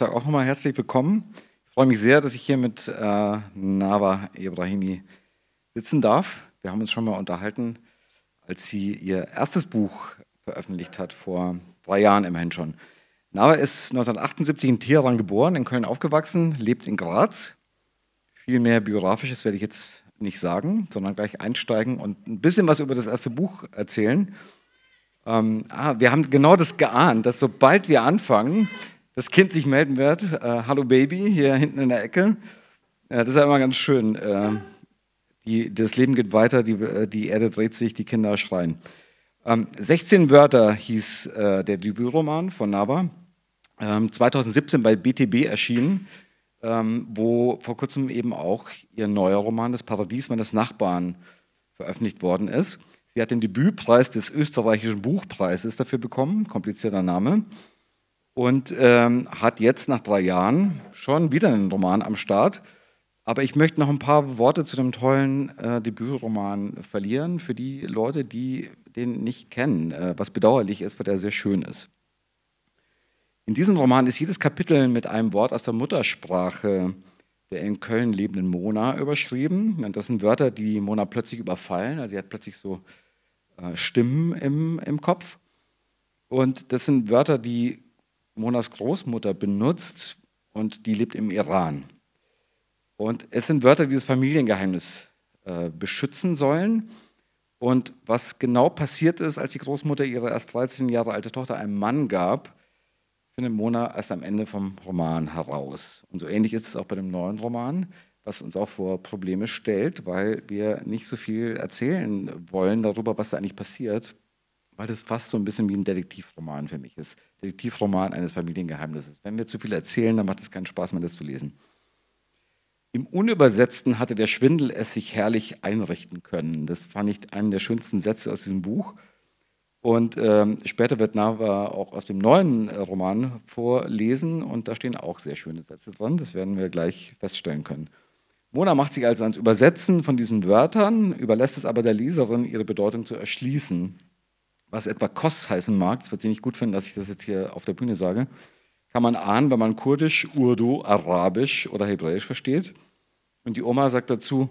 sage auch nochmal herzlich willkommen. Ich freue mich sehr, dass ich hier mit äh, Nava Ibrahimi sitzen darf. Wir haben uns schon mal unterhalten, als sie ihr erstes Buch veröffentlicht hat, vor drei Jahren immerhin schon. Nava ist 1978 in Teheran geboren, in Köln aufgewachsen, lebt in Graz. Viel mehr biografisches werde ich jetzt nicht sagen, sondern gleich einsteigen und ein bisschen was über das erste Buch erzählen. Ähm, ah, wir haben genau das geahnt, dass sobald wir anfangen, das Kind sich melden wird. Äh, Hallo Baby, hier hinten in der Ecke. Ja, äh, das ist ja immer ganz schön. Äh, die, das Leben geht weiter, die, äh, die, Erde dreht sich, die Kinder schreien. Ähm, 16 Wörter hieß äh, der Debütroman von Nava. Ähm, 2017 bei BTB erschienen, ähm, wo vor kurzem eben auch ihr neuer Roman Das Paradies meines Nachbarn veröffentlicht worden ist. Sie hat den Debütpreis des österreichischen Buchpreises dafür bekommen, komplizierter Name und ähm, hat jetzt nach drei Jahren schon wieder einen Roman am Start. Aber ich möchte noch ein paar Worte zu dem tollen äh, Debütroman verlieren für die Leute, die den nicht kennen, äh, was bedauerlich ist, weil der sehr schön ist. In diesem Roman ist jedes Kapitel mit einem Wort aus der Muttersprache der in Köln lebenden Mona überschrieben. Und das sind Wörter, die Mona plötzlich überfallen. Also sie hat plötzlich so äh, Stimmen im, im Kopf. Und das sind Wörter, die Monas Großmutter benutzt und die lebt im Iran. Und es sind Wörter, die das Familiengeheimnis äh, beschützen sollen. Und was genau passiert ist, als die Großmutter ihre erst 13 Jahre alte Tochter einem Mann gab, findet Mona erst am Ende vom Roman heraus. Und so ähnlich ist es auch bei dem neuen Roman, was uns auch vor Probleme stellt, weil wir nicht so viel erzählen wollen darüber, was da eigentlich passiert, weil das fast so ein bisschen wie ein Detektivroman für mich ist. Detektivroman eines Familiengeheimnisses. Wenn wir zu viel erzählen, dann macht es keinen Spaß mehr, das zu lesen. Im Unübersetzten hatte der Schwindel es sich herrlich einrichten können. Das fand ich einen der schönsten Sätze aus diesem Buch. Und ähm, später wird Nava auch aus dem neuen äh, Roman vorlesen und da stehen auch sehr schöne Sätze dran. Das werden wir gleich feststellen können. Mona macht sich also ans Übersetzen von diesen Wörtern, überlässt es aber der Leserin, ihre Bedeutung zu erschließen was etwa Kos heißen mag, das wird sie nicht gut finden, dass ich das jetzt hier auf der Bühne sage, kann man ahnen, wenn man Kurdisch, Urdu, Arabisch oder Hebräisch versteht. Und die Oma sagt dazu,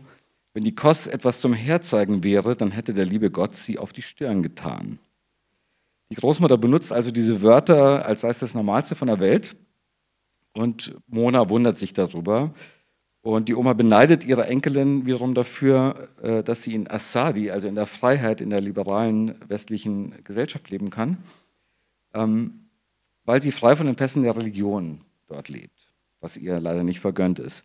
wenn die Kos etwas zum Herzeigen wäre, dann hätte der liebe Gott sie auf die Stirn getan. Die Großmutter benutzt also diese Wörter, als sei es das Normalste von der Welt. Und Mona wundert sich darüber, und die Oma beneidet ihre Enkelin wiederum dafür, äh, dass sie in Assadi, also in der Freiheit, in der liberalen westlichen Gesellschaft leben kann, ähm, weil sie frei von den Pässen der Religion dort lebt, was ihr leider nicht vergönnt ist.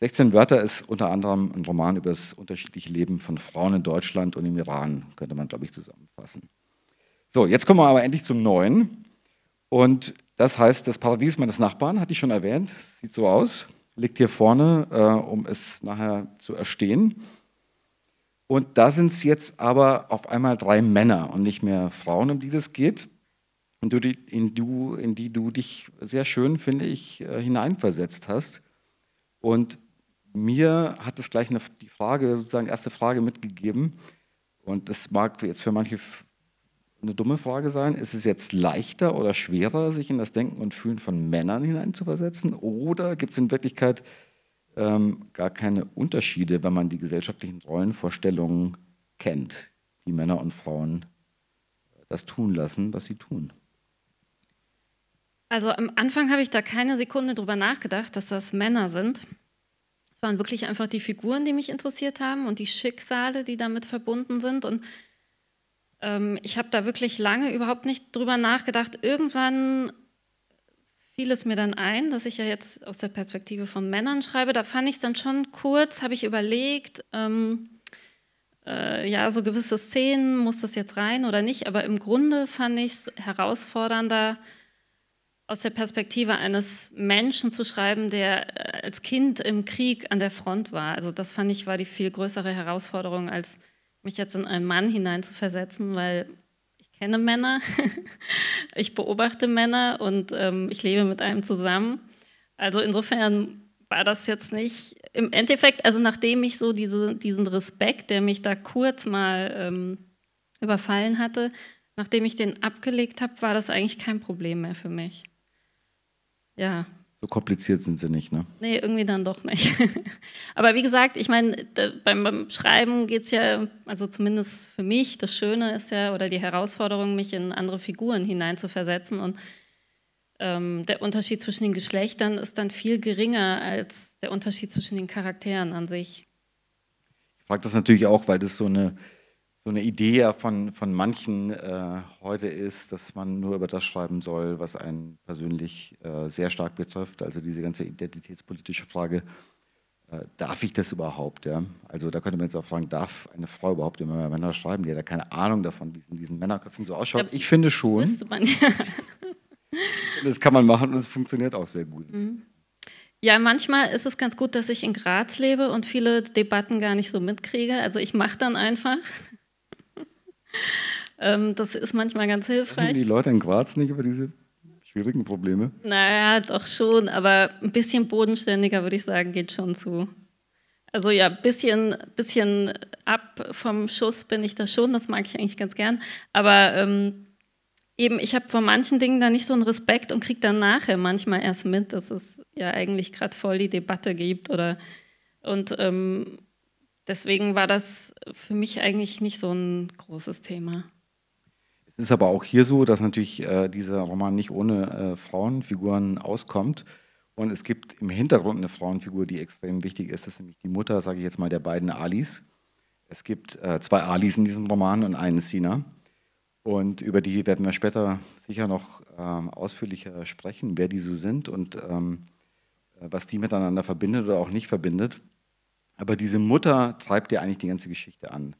16 Wörter ist unter anderem ein Roman über das unterschiedliche Leben von Frauen in Deutschland und im Iran, könnte man, glaube ich, zusammenfassen. So, jetzt kommen wir aber endlich zum Neuen. Und das heißt, das Paradies meines Nachbarn, hatte ich schon erwähnt, sieht so aus liegt hier vorne, äh, um es nachher zu erstehen. Und da sind es jetzt aber auf einmal drei Männer und nicht mehr Frauen, um die das geht, in, du, in, du, in die du dich sehr schön, finde ich, äh, hineinversetzt hast. Und mir hat es gleich eine, die Frage, sozusagen erste Frage mitgegeben. Und das mag jetzt für manche eine dumme Frage sein. Ist es jetzt leichter oder schwerer, sich in das Denken und Fühlen von Männern hineinzuversetzen? Oder gibt es in Wirklichkeit ähm, gar keine Unterschiede, wenn man die gesellschaftlichen Rollenvorstellungen kennt, die Männer und Frauen äh, das tun lassen, was sie tun? Also am Anfang habe ich da keine Sekunde drüber nachgedacht, dass das Männer sind. Es waren wirklich einfach die Figuren, die mich interessiert haben und die Schicksale, die damit verbunden sind. Und ähm, ich habe da wirklich lange überhaupt nicht drüber nachgedacht. Irgendwann fiel es mir dann ein, dass ich ja jetzt aus der Perspektive von Männern schreibe. Da fand ich es dann schon kurz, habe ich überlegt, ähm, äh, ja, so gewisse Szenen, muss das jetzt rein oder nicht. Aber im Grunde fand ich es herausfordernder, aus der Perspektive eines Menschen zu schreiben, der äh, als Kind im Krieg an der Front war. Also das fand ich war die viel größere Herausforderung als mich jetzt in einen Mann hineinzuversetzen, weil ich kenne Männer, ich beobachte Männer und ähm, ich lebe mit einem zusammen. Also insofern war das jetzt nicht, im Endeffekt, also nachdem ich so diese, diesen Respekt, der mich da kurz mal ähm, überfallen hatte, nachdem ich den abgelegt habe, war das eigentlich kein Problem mehr für mich. Ja, so kompliziert sind sie nicht, ne? Nee, irgendwie dann doch nicht. Aber wie gesagt, ich meine, beim, beim Schreiben geht es ja, also zumindest für mich, das Schöne ist ja, oder die Herausforderung, mich in andere Figuren hineinzuversetzen. Und ähm, der Unterschied zwischen den Geschlechtern ist dann viel geringer als der Unterschied zwischen den Charakteren an sich. Ich frage das natürlich auch, weil das so eine so eine Idee ja von, von manchen äh, heute ist, dass man nur über das schreiben soll, was einen persönlich äh, sehr stark betrifft. Also diese ganze identitätspolitische Frage, äh, darf ich das überhaupt? Ja? Also da könnte man jetzt auch fragen, darf eine Frau überhaupt immer mehr Männer schreiben? Die hat ja keine Ahnung davon, wie es in diesen Männerköpfen so ausschaut. Ja, ich finde schon. Müsste man das kann man machen und es funktioniert auch sehr gut. Mhm. Ja, manchmal ist es ganz gut, dass ich in Graz lebe und viele Debatten gar nicht so mitkriege. Also ich mache dann einfach. ähm, das ist manchmal ganz hilfreich. Reden die Leute in Graz nicht über diese schwierigen Probleme? Naja, doch schon, aber ein bisschen bodenständiger würde ich sagen, geht schon zu. Also ja, ein bisschen, bisschen ab vom Schuss bin ich da schon, das mag ich eigentlich ganz gern. Aber ähm, eben, ich habe vor manchen Dingen da nicht so einen Respekt und kriege dann nachher manchmal erst mit, dass es ja eigentlich gerade voll die Debatte gibt oder und ähm, Deswegen war das für mich eigentlich nicht so ein großes Thema. Es ist aber auch hier so, dass natürlich äh, dieser Roman nicht ohne äh, Frauenfiguren auskommt. Und es gibt im Hintergrund eine Frauenfigur, die extrem wichtig ist. Das ist nämlich die Mutter, sage ich jetzt mal, der beiden Alis. Es gibt äh, zwei Alis in diesem Roman und einen Sina. Und über die werden wir später sicher noch ähm, ausführlicher sprechen, wer die so sind und ähm, äh, was die miteinander verbindet oder auch nicht verbindet. Aber diese Mutter treibt ja eigentlich die ganze Geschichte an.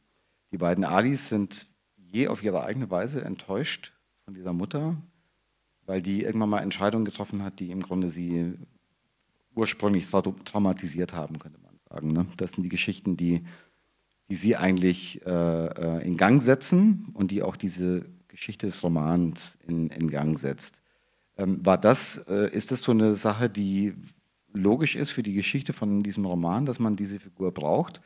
Die beiden Alis sind je auf ihre eigene Weise enttäuscht von dieser Mutter, weil die irgendwann mal Entscheidungen getroffen hat, die im Grunde sie ursprünglich traumatisiert haben, könnte man sagen. Ne? Das sind die Geschichten, die, die sie eigentlich äh, äh, in Gang setzen und die auch diese Geschichte des Romans in, in Gang setzt. Ähm, war das, äh, ist das so eine Sache, die logisch ist für die Geschichte von diesem Roman, dass man diese Figur braucht?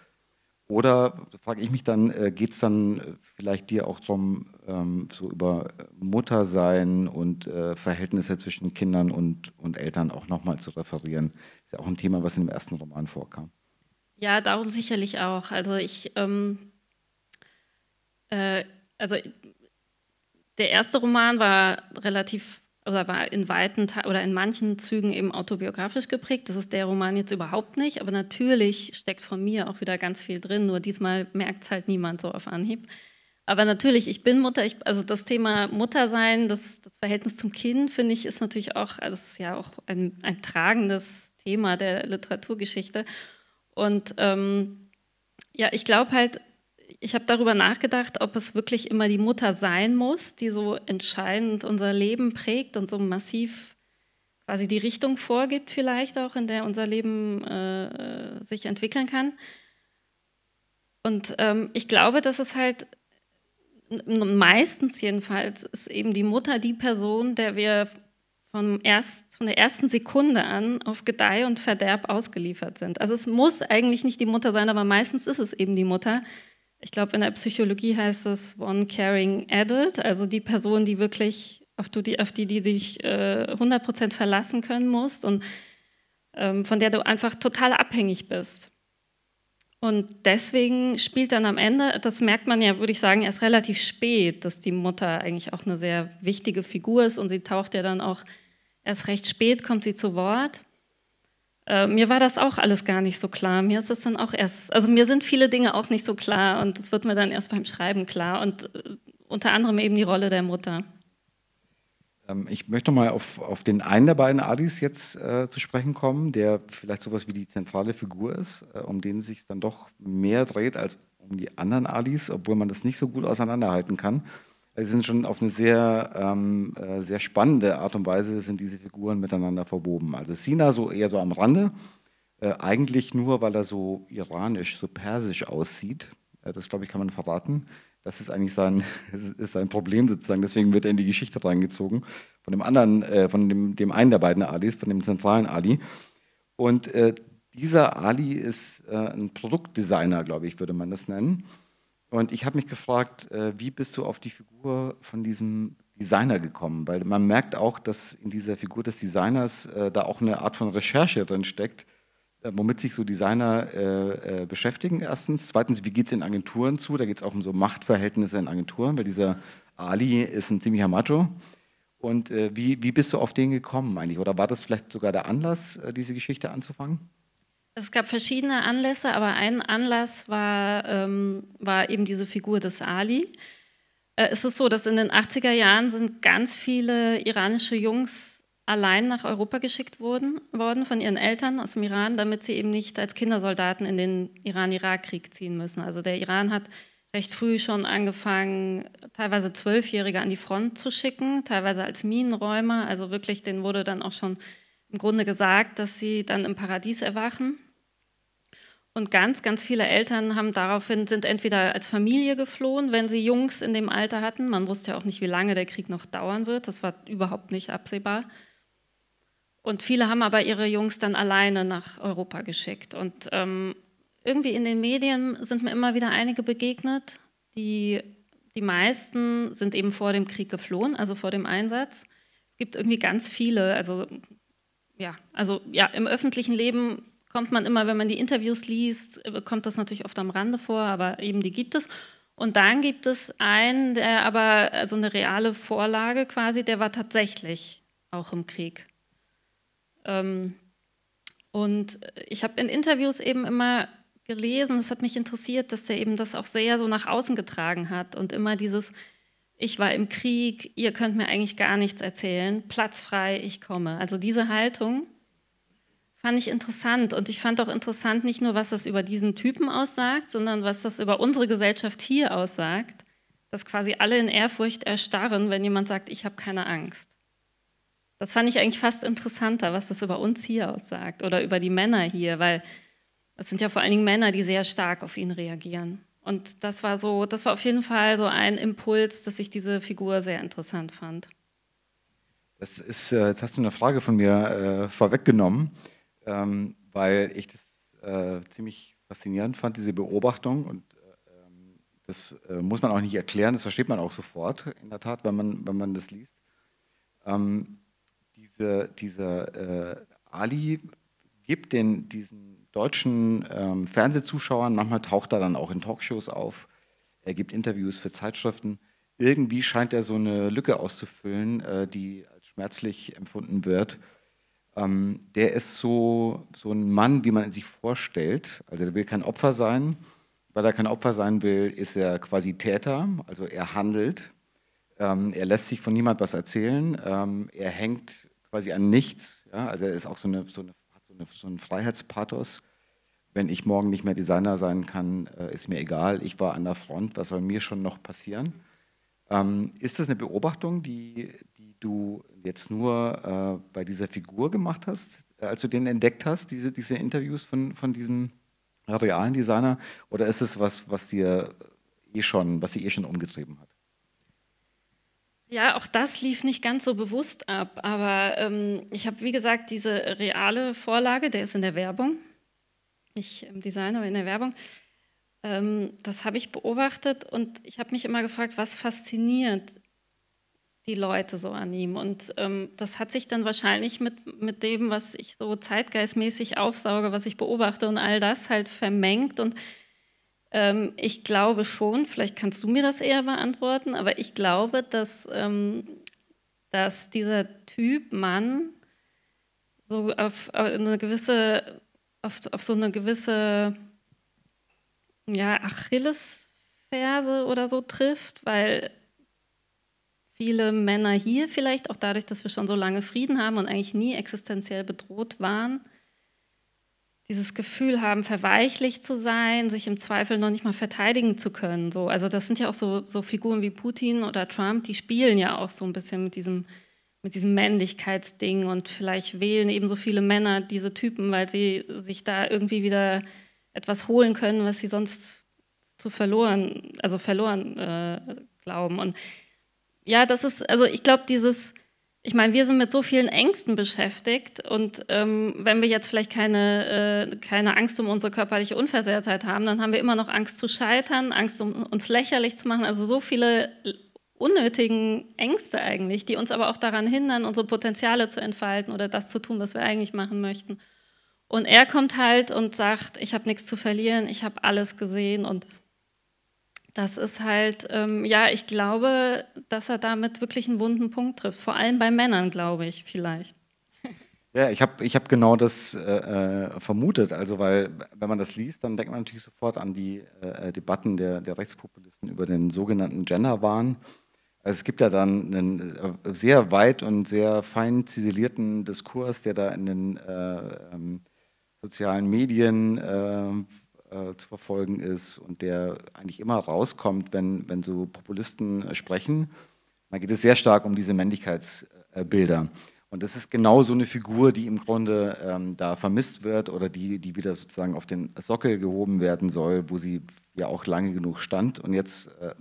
Oder frage ich mich dann, äh, geht es dann äh, vielleicht dir auch darum, ähm, so über Muttersein und äh, Verhältnisse zwischen Kindern und, und Eltern auch nochmal zu referieren? Ist ja auch ein Thema, was in dem ersten Roman vorkam. Ja, darum sicherlich auch. Also ich, ähm, äh, also der erste Roman war relativ oder war in weiten oder in manchen Zügen eben autobiografisch geprägt. Das ist der Roman jetzt überhaupt nicht, aber natürlich steckt von mir auch wieder ganz viel drin, nur diesmal merkt es halt niemand so auf Anhieb. Aber natürlich, ich bin Mutter, ich, also das Thema Muttersein, das, das Verhältnis zum Kind, finde ich, ist natürlich auch, also ist ja auch ein, ein, tragendes Thema der Literaturgeschichte. Und ähm, ja, ich glaube halt, ich habe darüber nachgedacht, ob es wirklich immer die Mutter sein muss, die so entscheidend unser Leben prägt und so massiv quasi die Richtung vorgibt, vielleicht auch, in der unser Leben äh, sich entwickeln kann. Und ähm, ich glaube, dass es halt meistens jedenfalls ist eben die Mutter die Person, der wir von, erst, von der ersten Sekunde an auf Gedeih und Verderb ausgeliefert sind. Also es muss eigentlich nicht die Mutter sein, aber meistens ist es eben die Mutter, ich glaube, in der Psychologie heißt es One Caring Adult, also die Person, die wirklich auf die, auf die, die dich äh, 100% verlassen können musst und ähm, von der du einfach total abhängig bist. Und deswegen spielt dann am Ende, das merkt man ja, würde ich sagen, erst relativ spät, dass die Mutter eigentlich auch eine sehr wichtige Figur ist und sie taucht ja dann auch erst recht spät, kommt sie zu Wort. Äh, mir war das auch alles gar nicht so klar. Mir ist es dann auch erst, also mir sind viele Dinge auch nicht so klar und das wird mir dann erst beim Schreiben klar und äh, unter anderem eben die Rolle der Mutter. Ähm, ich möchte mal auf, auf den einen der beiden Adis jetzt äh, zu sprechen kommen, der vielleicht sowas wie die zentrale Figur ist, äh, um den sich dann doch mehr dreht als um die anderen Adis, obwohl man das nicht so gut auseinanderhalten kann. Äh, sie sind schon auf eine sehr, ähm, äh, sehr spannende Art und Weise, sind diese Figuren miteinander verwoben. Also Sina so eher so am Rande, äh, eigentlich nur, weil er so iranisch, so persisch aussieht. Äh, das, glaube ich, kann man verraten. Das ist eigentlich sein, ist sein Problem sozusagen. Deswegen wird er in die Geschichte reingezogen. Von dem anderen, äh, von dem, dem einen der beiden Alis, von dem zentralen Ali. Und äh, dieser Ali ist ein Produktdesigner, glaube ich, würde man das nennen. Und ich habe mich gefragt, äh, wie bist du auf die Figur von diesem Designer gekommen? Weil man merkt auch, dass in dieser Figur des Designers äh, da auch eine Art von Recherche drin steckt, äh, womit sich so Designer äh, äh beschäftigen, erstens. Zweitens, wie geht es in Agenturen zu? Da geht es auch um so Machtverhältnisse in Agenturen, weil dieser Ali ist ein ziemlicher Macho. Und äh, wie, wie bist du auf den gekommen eigentlich? Oder war das vielleicht sogar der Anlass, diese Geschichte anzufangen? Es gab verschiedene Anlässe, aber ein Anlass war, ähm, war eben diese Figur des Ali. Äh, es ist so, dass in den 80er Jahren sind ganz viele iranische Jungs allein nach Europa geschickt worden, worden von ihren Eltern aus dem Iran, damit sie eben nicht als Kindersoldaten in den Iran-Irak-Krieg ziehen müssen. Also der Iran hat recht früh schon angefangen, teilweise Zwölfjährige an die Front zu schicken, teilweise als Minenräumer. Also wirklich, den wurde dann auch schon im Grunde gesagt, dass sie dann im Paradies erwachen. Und ganz, ganz viele Eltern haben daraufhin, sind entweder als Familie geflohen, wenn sie Jungs in dem Alter hatten. Man wusste ja auch nicht, wie lange der Krieg noch dauern wird. Das war überhaupt nicht absehbar. Und viele haben aber ihre Jungs dann alleine nach Europa geschickt. Und ähm, irgendwie in den Medien sind mir immer wieder einige begegnet. Die, die meisten sind eben vor dem Krieg geflohen, also vor dem Einsatz. Es gibt irgendwie ganz viele, also ja, also ja, im öffentlichen Leben kommt man immer, wenn man die Interviews liest, äh, kommt das natürlich oft am Rande vor, aber eben die gibt es. Und dann gibt es einen, der aber, also eine reale Vorlage quasi, der war tatsächlich auch im Krieg. Ähm, und ich habe in Interviews eben immer gelesen, es hat mich interessiert, dass er eben das auch sehr so nach außen getragen hat und immer dieses, ich war im Krieg, ihr könnt mir eigentlich gar nichts erzählen, Platz frei, ich komme. Also diese Haltung fand ich interessant und ich fand auch interessant nicht nur, was das über diesen Typen aussagt, sondern was das über unsere Gesellschaft hier aussagt, dass quasi alle in Ehrfurcht erstarren, wenn jemand sagt, ich habe keine Angst. Das fand ich eigentlich fast interessanter, was das über uns hier aussagt oder über die Männer hier, weil es sind ja vor allen Dingen Männer, die sehr stark auf ihn reagieren. Und das war so, das war auf jeden Fall so ein Impuls, dass ich diese Figur sehr interessant fand. Das ist, äh, jetzt hast du eine Frage von mir äh, vorweggenommen, ähm, weil ich das äh, ziemlich faszinierend fand, diese Beobachtung. Und äh, ähm, das äh, muss man auch nicht erklären, das versteht man auch sofort, in der Tat, wenn man, wenn man das liest. Ähm, diese, dieser äh, Ali gibt, den, diesen deutschen ähm, Fernsehzuschauern. Manchmal taucht er dann auch in Talkshows auf. Er gibt Interviews für Zeitschriften. Irgendwie scheint er so eine Lücke auszufüllen, äh, die als schmerzlich empfunden wird. Ähm, der ist so, so ein Mann, wie man ihn sich vorstellt. Also er will kein Opfer sein. Weil er kein Opfer sein will, ist er quasi Täter. Also er handelt. Ähm, er lässt sich von niemandem was erzählen. Ähm, er hängt quasi an nichts. Ja? Also er ist auch so eine, so eine so ein Freiheitspathos. Wenn ich morgen nicht mehr Designer sein kann, äh, ist mir egal. Ich war an der Front, was soll mir schon noch passieren? Ähm, ist das eine Beobachtung, die, die du jetzt nur äh, bei dieser Figur gemacht hast, äh, als du den entdeckt hast, diese, diese Interviews von, von diesem realen Designer? Oder ist es was, was dir äh, eh schon, was dich eh schon umgetrieben hat? Ja, auch das lief nicht ganz so bewusst ab. Aber ähm, ich habe, wie gesagt, diese reale Vorlage, der ist in der Werbung, nicht im Design, aber in der Werbung. Ähm, das habe ich beobachtet und ich habe mich immer gefragt, was fasziniert die Leute so an ihm. Und ähm, das hat sich dann wahrscheinlich mit, mit dem, was ich so zeitgeistmäßig aufsauge, was ich beobachte und all das halt vermengt. Und ähm, ich glaube schon, vielleicht kannst du mir das eher beantworten, aber ich glaube, dass, ähm, dass dieser Typ Mann so auf, auf eine gewisse, auf, auf so eine gewisse ja, Achillesferse oder so trifft, weil viele Männer hier vielleicht, auch dadurch, dass wir schon so lange Frieden haben und eigentlich nie existenziell bedroht waren, dieses Gefühl haben, verweichlicht zu sein, sich im Zweifel noch nicht mal verteidigen zu können. So. Also das sind ja auch so, so Figuren wie Putin oder Trump, die spielen ja auch so ein bisschen mit diesem, mit diesem Männlichkeitsding und vielleicht wählen eben so viele Männer diese Typen, weil sie sich da irgendwie wieder etwas holen können, was sie sonst zu verloren, also verloren äh, glauben. Und ja, das ist, also ich glaube, dieses ich meine, wir sind mit so vielen Ängsten beschäftigt und ähm, wenn wir jetzt vielleicht keine, äh, keine Angst um unsere körperliche Unversehrtheit haben, dann haben wir immer noch Angst zu scheitern, Angst, um uns lächerlich zu machen. Also so viele unnötigen Ängste eigentlich, die uns aber auch daran hindern, unsere Potenziale zu entfalten oder das zu tun, was wir eigentlich machen möchten. Und er kommt halt und sagt, ich habe nichts zu verlieren, ich habe alles gesehen und das ist halt, ähm, ja, ich glaube, dass er damit wirklich einen wunden Punkt trifft. Vor allem bei Männern, glaube ich, vielleicht. Ja, ich habe ich hab genau das äh, äh, vermutet. Also, weil, wenn man das liest, dann denkt man natürlich sofort an die äh, äh Debatten der, der Rechtspopulisten über den sogenannten Genderwahn. Also es gibt ja dann einen äh, sehr weit und sehr fein ziselierten Diskurs, der da in den äh, ähm, sozialen Medien äh, zu verfolgen ist und der eigentlich immer rauskommt, wenn, wenn so Populisten äh, sprechen. Da geht es sehr stark um diese Männlichkeitsbilder. Und das ist genau so eine Figur, die im Grunde ähm, da vermisst wird oder die, die wieder sozusagen auf den Sockel gehoben werden soll, wo sie ja auch lange genug stand. Und jetzt äh,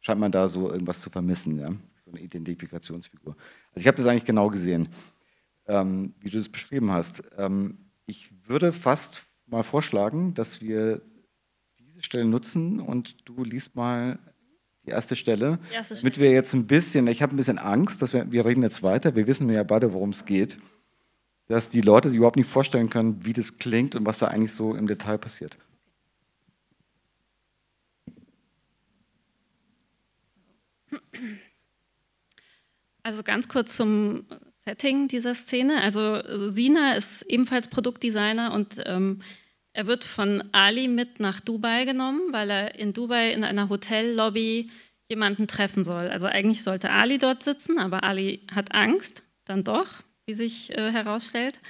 scheint man da so irgendwas zu vermissen, ja? so eine Identifikationsfigur. Also ich habe das eigentlich genau gesehen, ähm, wie du das beschrieben hast. Ähm, ich würde fast mal vorschlagen, dass wir diese Stelle nutzen und du liest mal die erste Stelle, die erste damit Stelle. wir jetzt ein bisschen, ich habe ein bisschen Angst, dass wir, wir reden jetzt weiter, wir wissen ja beide, worum es geht, dass die Leute sich überhaupt nicht vorstellen können, wie das klingt und was da eigentlich so im Detail passiert. Also ganz kurz zum Setting dieser Szene. Also äh, Sina ist ebenfalls Produktdesigner und ähm, er wird von Ali mit nach Dubai genommen, weil er in Dubai in einer Hotellobby jemanden treffen soll. Also eigentlich sollte Ali dort sitzen, aber Ali hat Angst, dann doch, wie sich äh, herausstellt.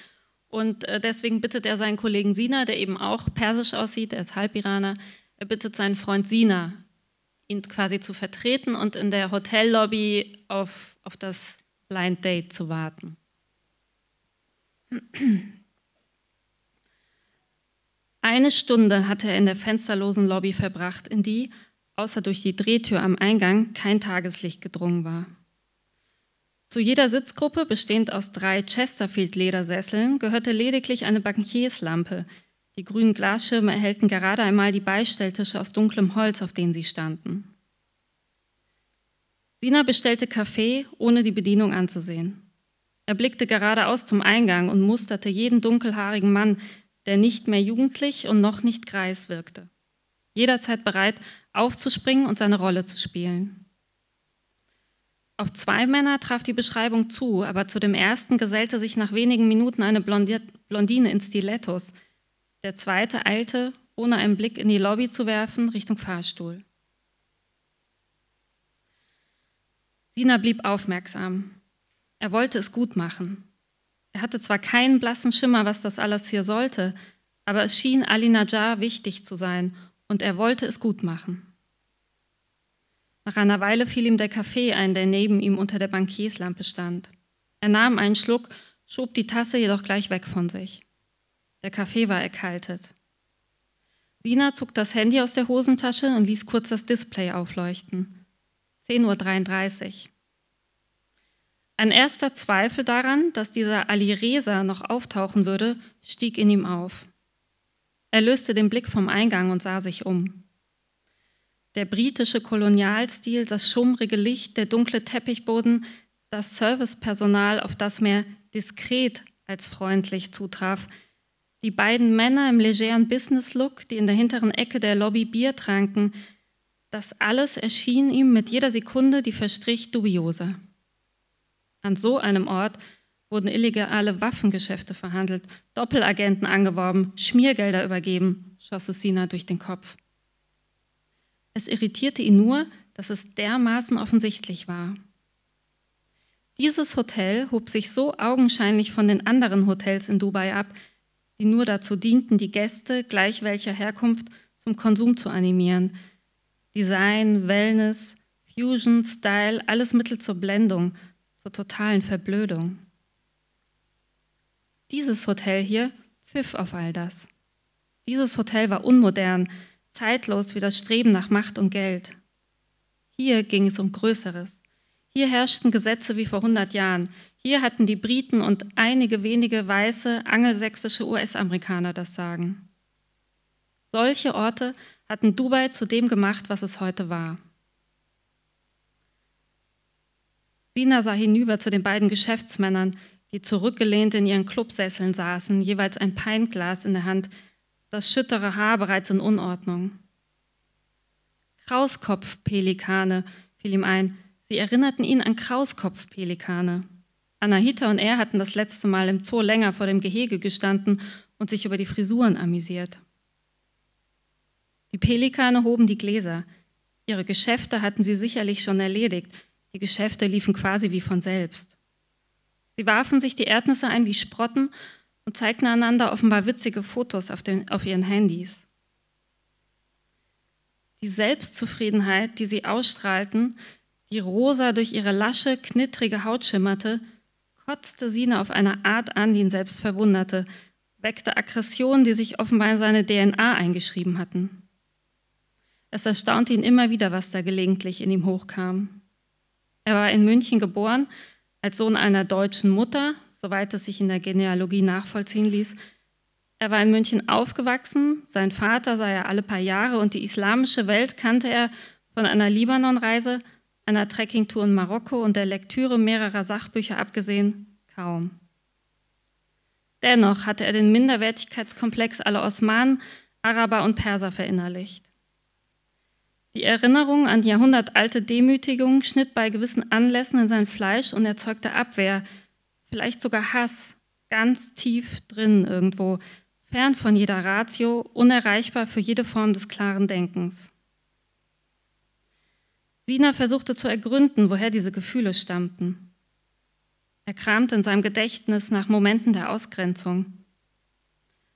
Und äh, deswegen bittet er seinen Kollegen Sina, der eben auch persisch aussieht, er ist Halbiraner, er bittet seinen Freund Sina, ihn quasi zu vertreten und in der Hotellobby auf, auf das Blind Date zu warten. Eine Stunde hatte er in der fensterlosen Lobby verbracht, in die, außer durch die Drehtür am Eingang, kein Tageslicht gedrungen war. Zu jeder Sitzgruppe, bestehend aus drei Chesterfield-Ledersesseln, gehörte lediglich eine Bankierslampe. Die grünen Glasschirme erhellten gerade einmal die Beistelltische aus dunklem Holz, auf denen sie standen. Sina bestellte Kaffee, ohne die Bedienung anzusehen. Er blickte geradeaus zum Eingang und musterte jeden dunkelhaarigen Mann, der nicht mehr jugendlich und noch nicht greis wirkte. Jederzeit bereit, aufzuspringen und seine Rolle zu spielen. Auf zwei Männer traf die Beschreibung zu, aber zu dem ersten gesellte sich nach wenigen Minuten eine Blondine in Stilettos. Der zweite eilte, ohne einen Blick in die Lobby zu werfen, Richtung Fahrstuhl. Sina blieb aufmerksam. Er wollte es gut machen. Er hatte zwar keinen blassen Schimmer, was das alles hier sollte, aber es schien Ali Najjar wichtig zu sein und er wollte es gut machen. Nach einer Weile fiel ihm der Kaffee ein, der neben ihm unter der Bankierslampe stand. Er nahm einen Schluck, schob die Tasse jedoch gleich weg von sich. Der Kaffee war erkaltet. Sina zog das Handy aus der Hosentasche und ließ kurz das Display aufleuchten. 10.33 Uhr. Ein erster Zweifel daran, dass dieser Ali Reza noch auftauchen würde, stieg in ihm auf. Er löste den Blick vom Eingang und sah sich um. Der britische Kolonialstil, das schummrige Licht, der dunkle Teppichboden, das Servicepersonal, auf das mehr diskret als freundlich zutraf, die beiden Männer im legeren Business-Look, die in der hinteren Ecke der Lobby Bier tranken, das alles erschien ihm mit jeder Sekunde, die verstrich, dubioser. An so einem Ort wurden illegale Waffengeschäfte verhandelt, Doppelagenten angeworben, Schmiergelder übergeben, schoss es Sina durch den Kopf. Es irritierte ihn nur, dass es dermaßen offensichtlich war. Dieses Hotel hob sich so augenscheinlich von den anderen Hotels in Dubai ab, die nur dazu dienten, die Gäste gleich welcher Herkunft zum Konsum zu animieren – Design, Wellness, Fusion, Style, alles Mittel zur Blendung, zur totalen Verblödung. Dieses Hotel hier pfiff auf all das. Dieses Hotel war unmodern, zeitlos wie das Streben nach Macht und Geld. Hier ging es um Größeres. Hier herrschten Gesetze wie vor 100 Jahren. Hier hatten die Briten und einige wenige weiße angelsächsische US-Amerikaner das Sagen. Solche Orte hatten Dubai zu dem gemacht, was es heute war. Sina sah hinüber zu den beiden Geschäftsmännern, die zurückgelehnt in ihren Clubsesseln saßen, jeweils ein Peinglas in der Hand, das schüttere Haar bereits in Unordnung. Krauskopfpelikane fiel ihm ein. Sie erinnerten ihn an Krauskopfpelikane. Anahita und er hatten das letzte Mal im Zoo länger vor dem Gehege gestanden und sich über die Frisuren amüsiert. Die Pelikane hoben die Gläser. Ihre Geschäfte hatten sie sicherlich schon erledigt. Die Geschäfte liefen quasi wie von selbst. Sie warfen sich die Erdnüsse ein wie Sprotten und zeigten einander offenbar witzige Fotos auf, den, auf ihren Handys. Die Selbstzufriedenheit, die sie ausstrahlten, die rosa durch ihre lasche, knittrige Haut schimmerte, kotzte Sine auf eine Art an, die ihn selbst verwunderte, weckte Aggressionen, die sich offenbar in seine DNA eingeschrieben hatten. Es erstaunte ihn immer wieder, was da gelegentlich in ihm hochkam. Er war in München geboren, als Sohn einer deutschen Mutter, soweit es sich in der Genealogie nachvollziehen ließ. Er war in München aufgewachsen, sein Vater sah er alle paar Jahre und die islamische Welt kannte er von einer Libanon-Reise, einer Trekkingtour in Marokko und der Lektüre mehrerer Sachbücher abgesehen kaum. Dennoch hatte er den Minderwertigkeitskomplex aller Osmanen, Araber und Perser verinnerlicht. Die Erinnerung an die jahrhundertalte Demütigung schnitt bei gewissen Anlässen in sein Fleisch und erzeugte Abwehr, vielleicht sogar Hass, ganz tief drin irgendwo, fern von jeder Ratio, unerreichbar für jede Form des klaren Denkens. Sina versuchte zu ergründen, woher diese Gefühle stammten. Er kramte in seinem Gedächtnis nach Momenten der Ausgrenzung.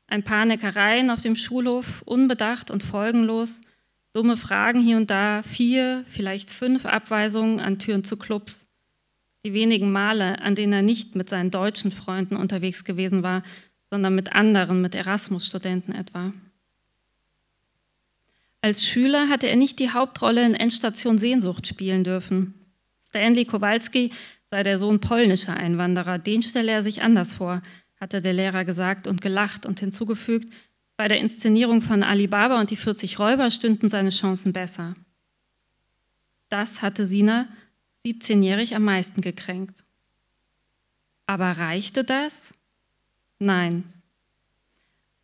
Ein paar Neckereien auf dem Schulhof, unbedacht und folgenlos, dumme Fragen hier und da, vier, vielleicht fünf Abweisungen an Türen zu Clubs. Die wenigen Male, an denen er nicht mit seinen deutschen Freunden unterwegs gewesen war, sondern mit anderen, mit Erasmus-Studenten etwa. Als Schüler hatte er nicht die Hauptrolle in Endstation Sehnsucht spielen dürfen. Stanley Kowalski sei der Sohn polnischer Einwanderer, den stelle er sich anders vor, hatte der Lehrer gesagt und gelacht und hinzugefügt, bei der Inszenierung von Alibaba und die 40 Räuber stünden seine Chancen besser. Das hatte Sina 17-jährig am meisten gekränkt. Aber reichte das? Nein.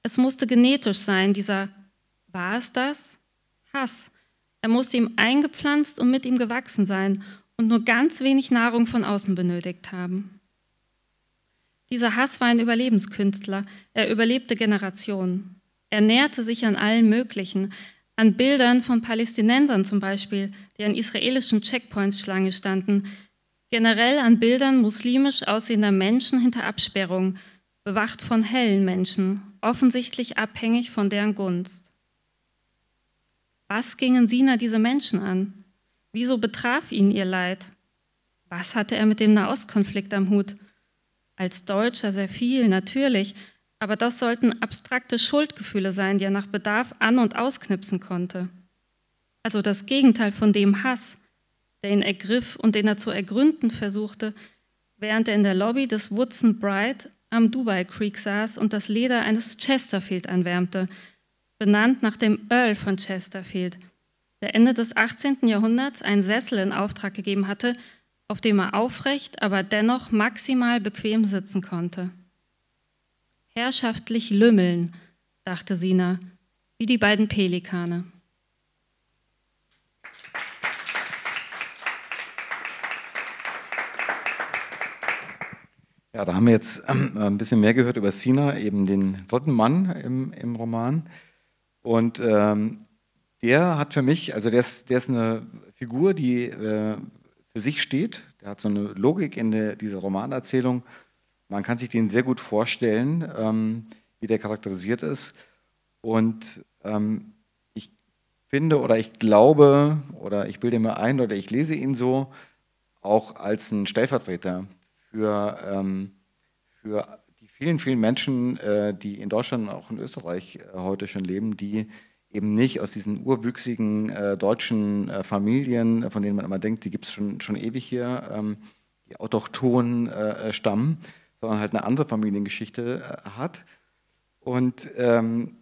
Es musste genetisch sein, dieser war es das? Hass. Er musste ihm eingepflanzt und mit ihm gewachsen sein und nur ganz wenig Nahrung von außen benötigt haben. Dieser Hass war ein Überlebenskünstler. Er überlebte Generationen. Er näherte sich an allen möglichen, an Bildern von Palästinensern zum Beispiel, die an israelischen Checkpoints Schlange standen, generell an Bildern muslimisch aussehender Menschen hinter Absperrung, bewacht von hellen Menschen, offensichtlich abhängig von deren Gunst. Was gingen Sina diese Menschen an? Wieso betraf ihn ihr Leid? Was hatte er mit dem Nahostkonflikt am Hut? Als Deutscher sehr viel, natürlich, aber das sollten abstrakte Schuldgefühle sein, die er nach Bedarf an- und ausknipsen konnte. Also das Gegenteil von dem Hass, der ihn ergriff und den er zu ergründen versuchte, während er in der Lobby des Woodson Bright am Dubai Creek saß und das Leder eines Chesterfield anwärmte, benannt nach dem Earl von Chesterfield, der Ende des 18. Jahrhunderts einen Sessel in Auftrag gegeben hatte, auf dem er aufrecht, aber dennoch maximal bequem sitzen konnte herrschaftlich lümmeln, dachte Sina, wie die beiden Pelikane. Ja, da haben wir jetzt äh, ein bisschen mehr gehört über Sina, eben den dritten Mann im, im Roman. Und ähm, der hat für mich, also der ist, der ist eine Figur, die äh, für sich steht. Der hat so eine Logik in de, dieser Romanerzählung man kann sich den sehr gut vorstellen, ähm, wie der charakterisiert ist. Und ähm, ich finde oder ich glaube oder ich bilde mir ein oder ich lese ihn so auch als einen Stellvertreter für, ähm, für die vielen, vielen Menschen, äh, die in Deutschland und auch in Österreich äh, heute schon leben, die eben nicht aus diesen urwüchsigen äh, deutschen äh, Familien, äh, von denen man immer denkt, die gibt es schon, schon ewig hier, ähm, die autochthonen äh, äh, stammen, sondern halt eine andere Familiengeschichte äh, hat. Und ähm,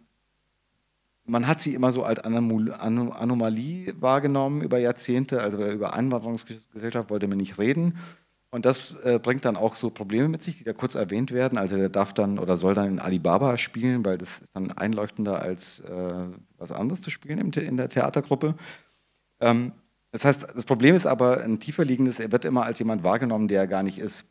man hat sie immer so als Anomalie wahrgenommen über Jahrzehnte. Also über Einwanderungsgesellschaft wollte man nicht reden. Und das äh, bringt dann auch so Probleme mit sich, die da kurz erwähnt werden. Also der darf dann oder soll dann in Alibaba spielen, weil das ist dann einleuchtender als äh, was anderes zu spielen in, der Theatergruppe. Ähm, das heißt, das Problem ist aber ein tiefer liegendes, er wird immer als jemand wahrgenommen, der er gar nicht ist.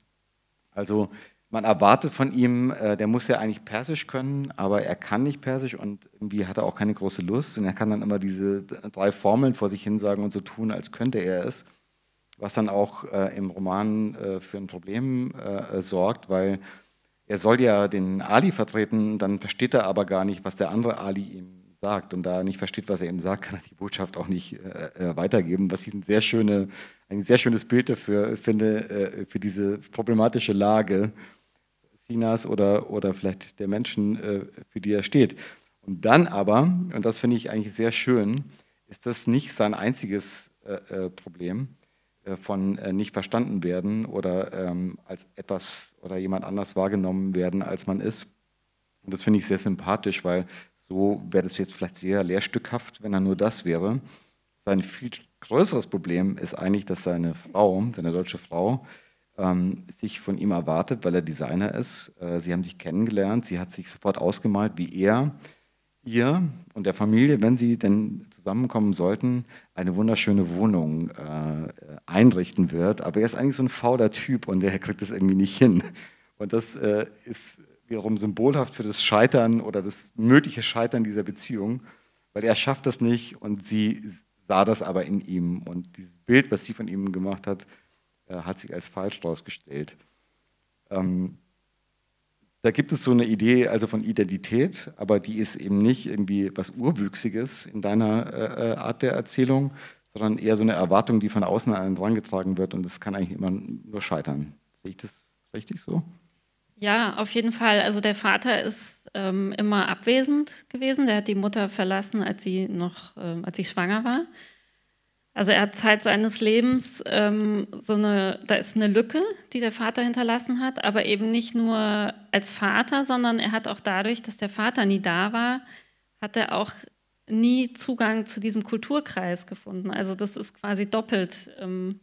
Also man erwartet von ihm, äh, der muss ja eigentlich Persisch können, aber er kann nicht Persisch und irgendwie hat er auch keine große Lust und er kann dann immer diese drei Formeln vor sich hin sagen und so tun, als könnte er es, was dann auch äh, im Roman äh, für ein Problem äh, sorgt, weil er soll ja den Ali vertreten, dann versteht er aber gar nicht, was der andere Ali ihm sagt und da er nicht versteht, was er ihm sagt, kann er die Botschaft auch nicht äh, äh, weitergeben, was ich ein sehr, schöne, ein sehr schönes Bild dafür finde, für diese problematische Lage, Chinas oder, oder vielleicht der Menschen, äh, für die er steht. Und dann aber, und das finde ich eigentlich sehr schön, ist das nicht sein einziges äh, äh, Problem von nicht verstanden werden oder ähm, als etwas oder jemand anders wahrgenommen werden, als man ist. Und das finde ich sehr sympathisch, weil so wäre das jetzt vielleicht sehr lehrstückhaft, wenn er nur das wäre. Sein viel größeres Problem ist eigentlich, dass seine Frau, seine deutsche Frau, ähm, sich von ihm erwartet, weil er Designer ist. Äh, sie haben sich kennengelernt, sie hat sich sofort ausgemalt, wie er ihr und der Familie, wenn sie denn zusammenkommen sollten, eine wunderschöne Wohnung äh, einrichten wird. Aber er ist eigentlich so ein fauler Typ und der kriegt das irgendwie nicht hin. Und das äh, ist wiederum symbolhaft für das Scheitern oder das mögliche Scheitern dieser Beziehung, weil er schafft das nicht und sie sah das aber in ihm. Und dieses Bild, was sie von ihm gemacht hat, äh, hat sich als falsch herausgestellt. Ähm, da gibt es so eine Idee also von Identität, aber die ist eben nicht irgendwie was Urwüchsiges in deiner äh, äh Art der Erzählung, sondern eher so eine Erwartung, die von außen an einen drangetragen wird und das kann eigentlich immer nur scheitern. Sehe ich das richtig so? Ja, auf jeden Fall. Also der Vater ist ähm, immer abwesend gewesen. Der hat die Mutter verlassen, als sie noch, äh, als sie schwanger war. Also er hat Zeit seines Lebens ähm, so eine, da ist eine Lücke, die der Vater hinterlassen hat, aber eben nicht nur als Vater, sondern er hat auch dadurch, dass der Vater nie da war, hat er auch nie Zugang zu diesem Kulturkreis gefunden. Also das ist quasi doppelt ähm,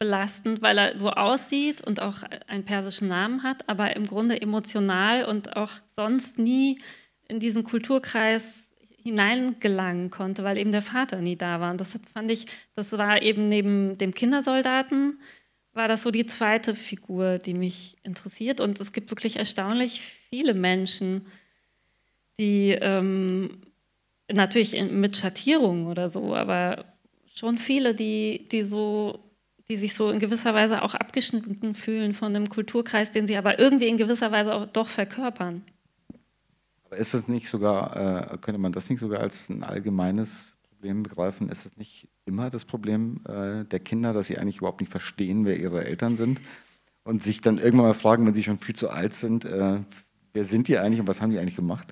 belastend, weil er so aussieht und auch einen persischen Namen hat, aber im Grunde emotional und auch sonst nie in diesen Kulturkreis hineingelangen konnte, weil eben der Vater nie da war. Und das fand ich, das war eben neben dem Kindersoldaten, war das so die zweite Figur, die mich interessiert. Und es gibt wirklich erstaunlich viele Menschen, die ähm, natürlich mit Schattierungen oder so, aber schon viele, die, die so die sich so in gewisser Weise auch abgeschnitten fühlen von einem Kulturkreis, den sie aber irgendwie in gewisser Weise auch doch verkörpern. Aber ist das nicht sogar, äh, könnte man das nicht sogar als ein allgemeines Problem begreifen? Ist es nicht immer das Problem äh, der Kinder, dass sie eigentlich überhaupt nicht verstehen, wer ihre Eltern sind und sich dann irgendwann mal fragen, wenn sie schon viel zu alt sind, äh, wer sind die eigentlich und was haben die eigentlich gemacht?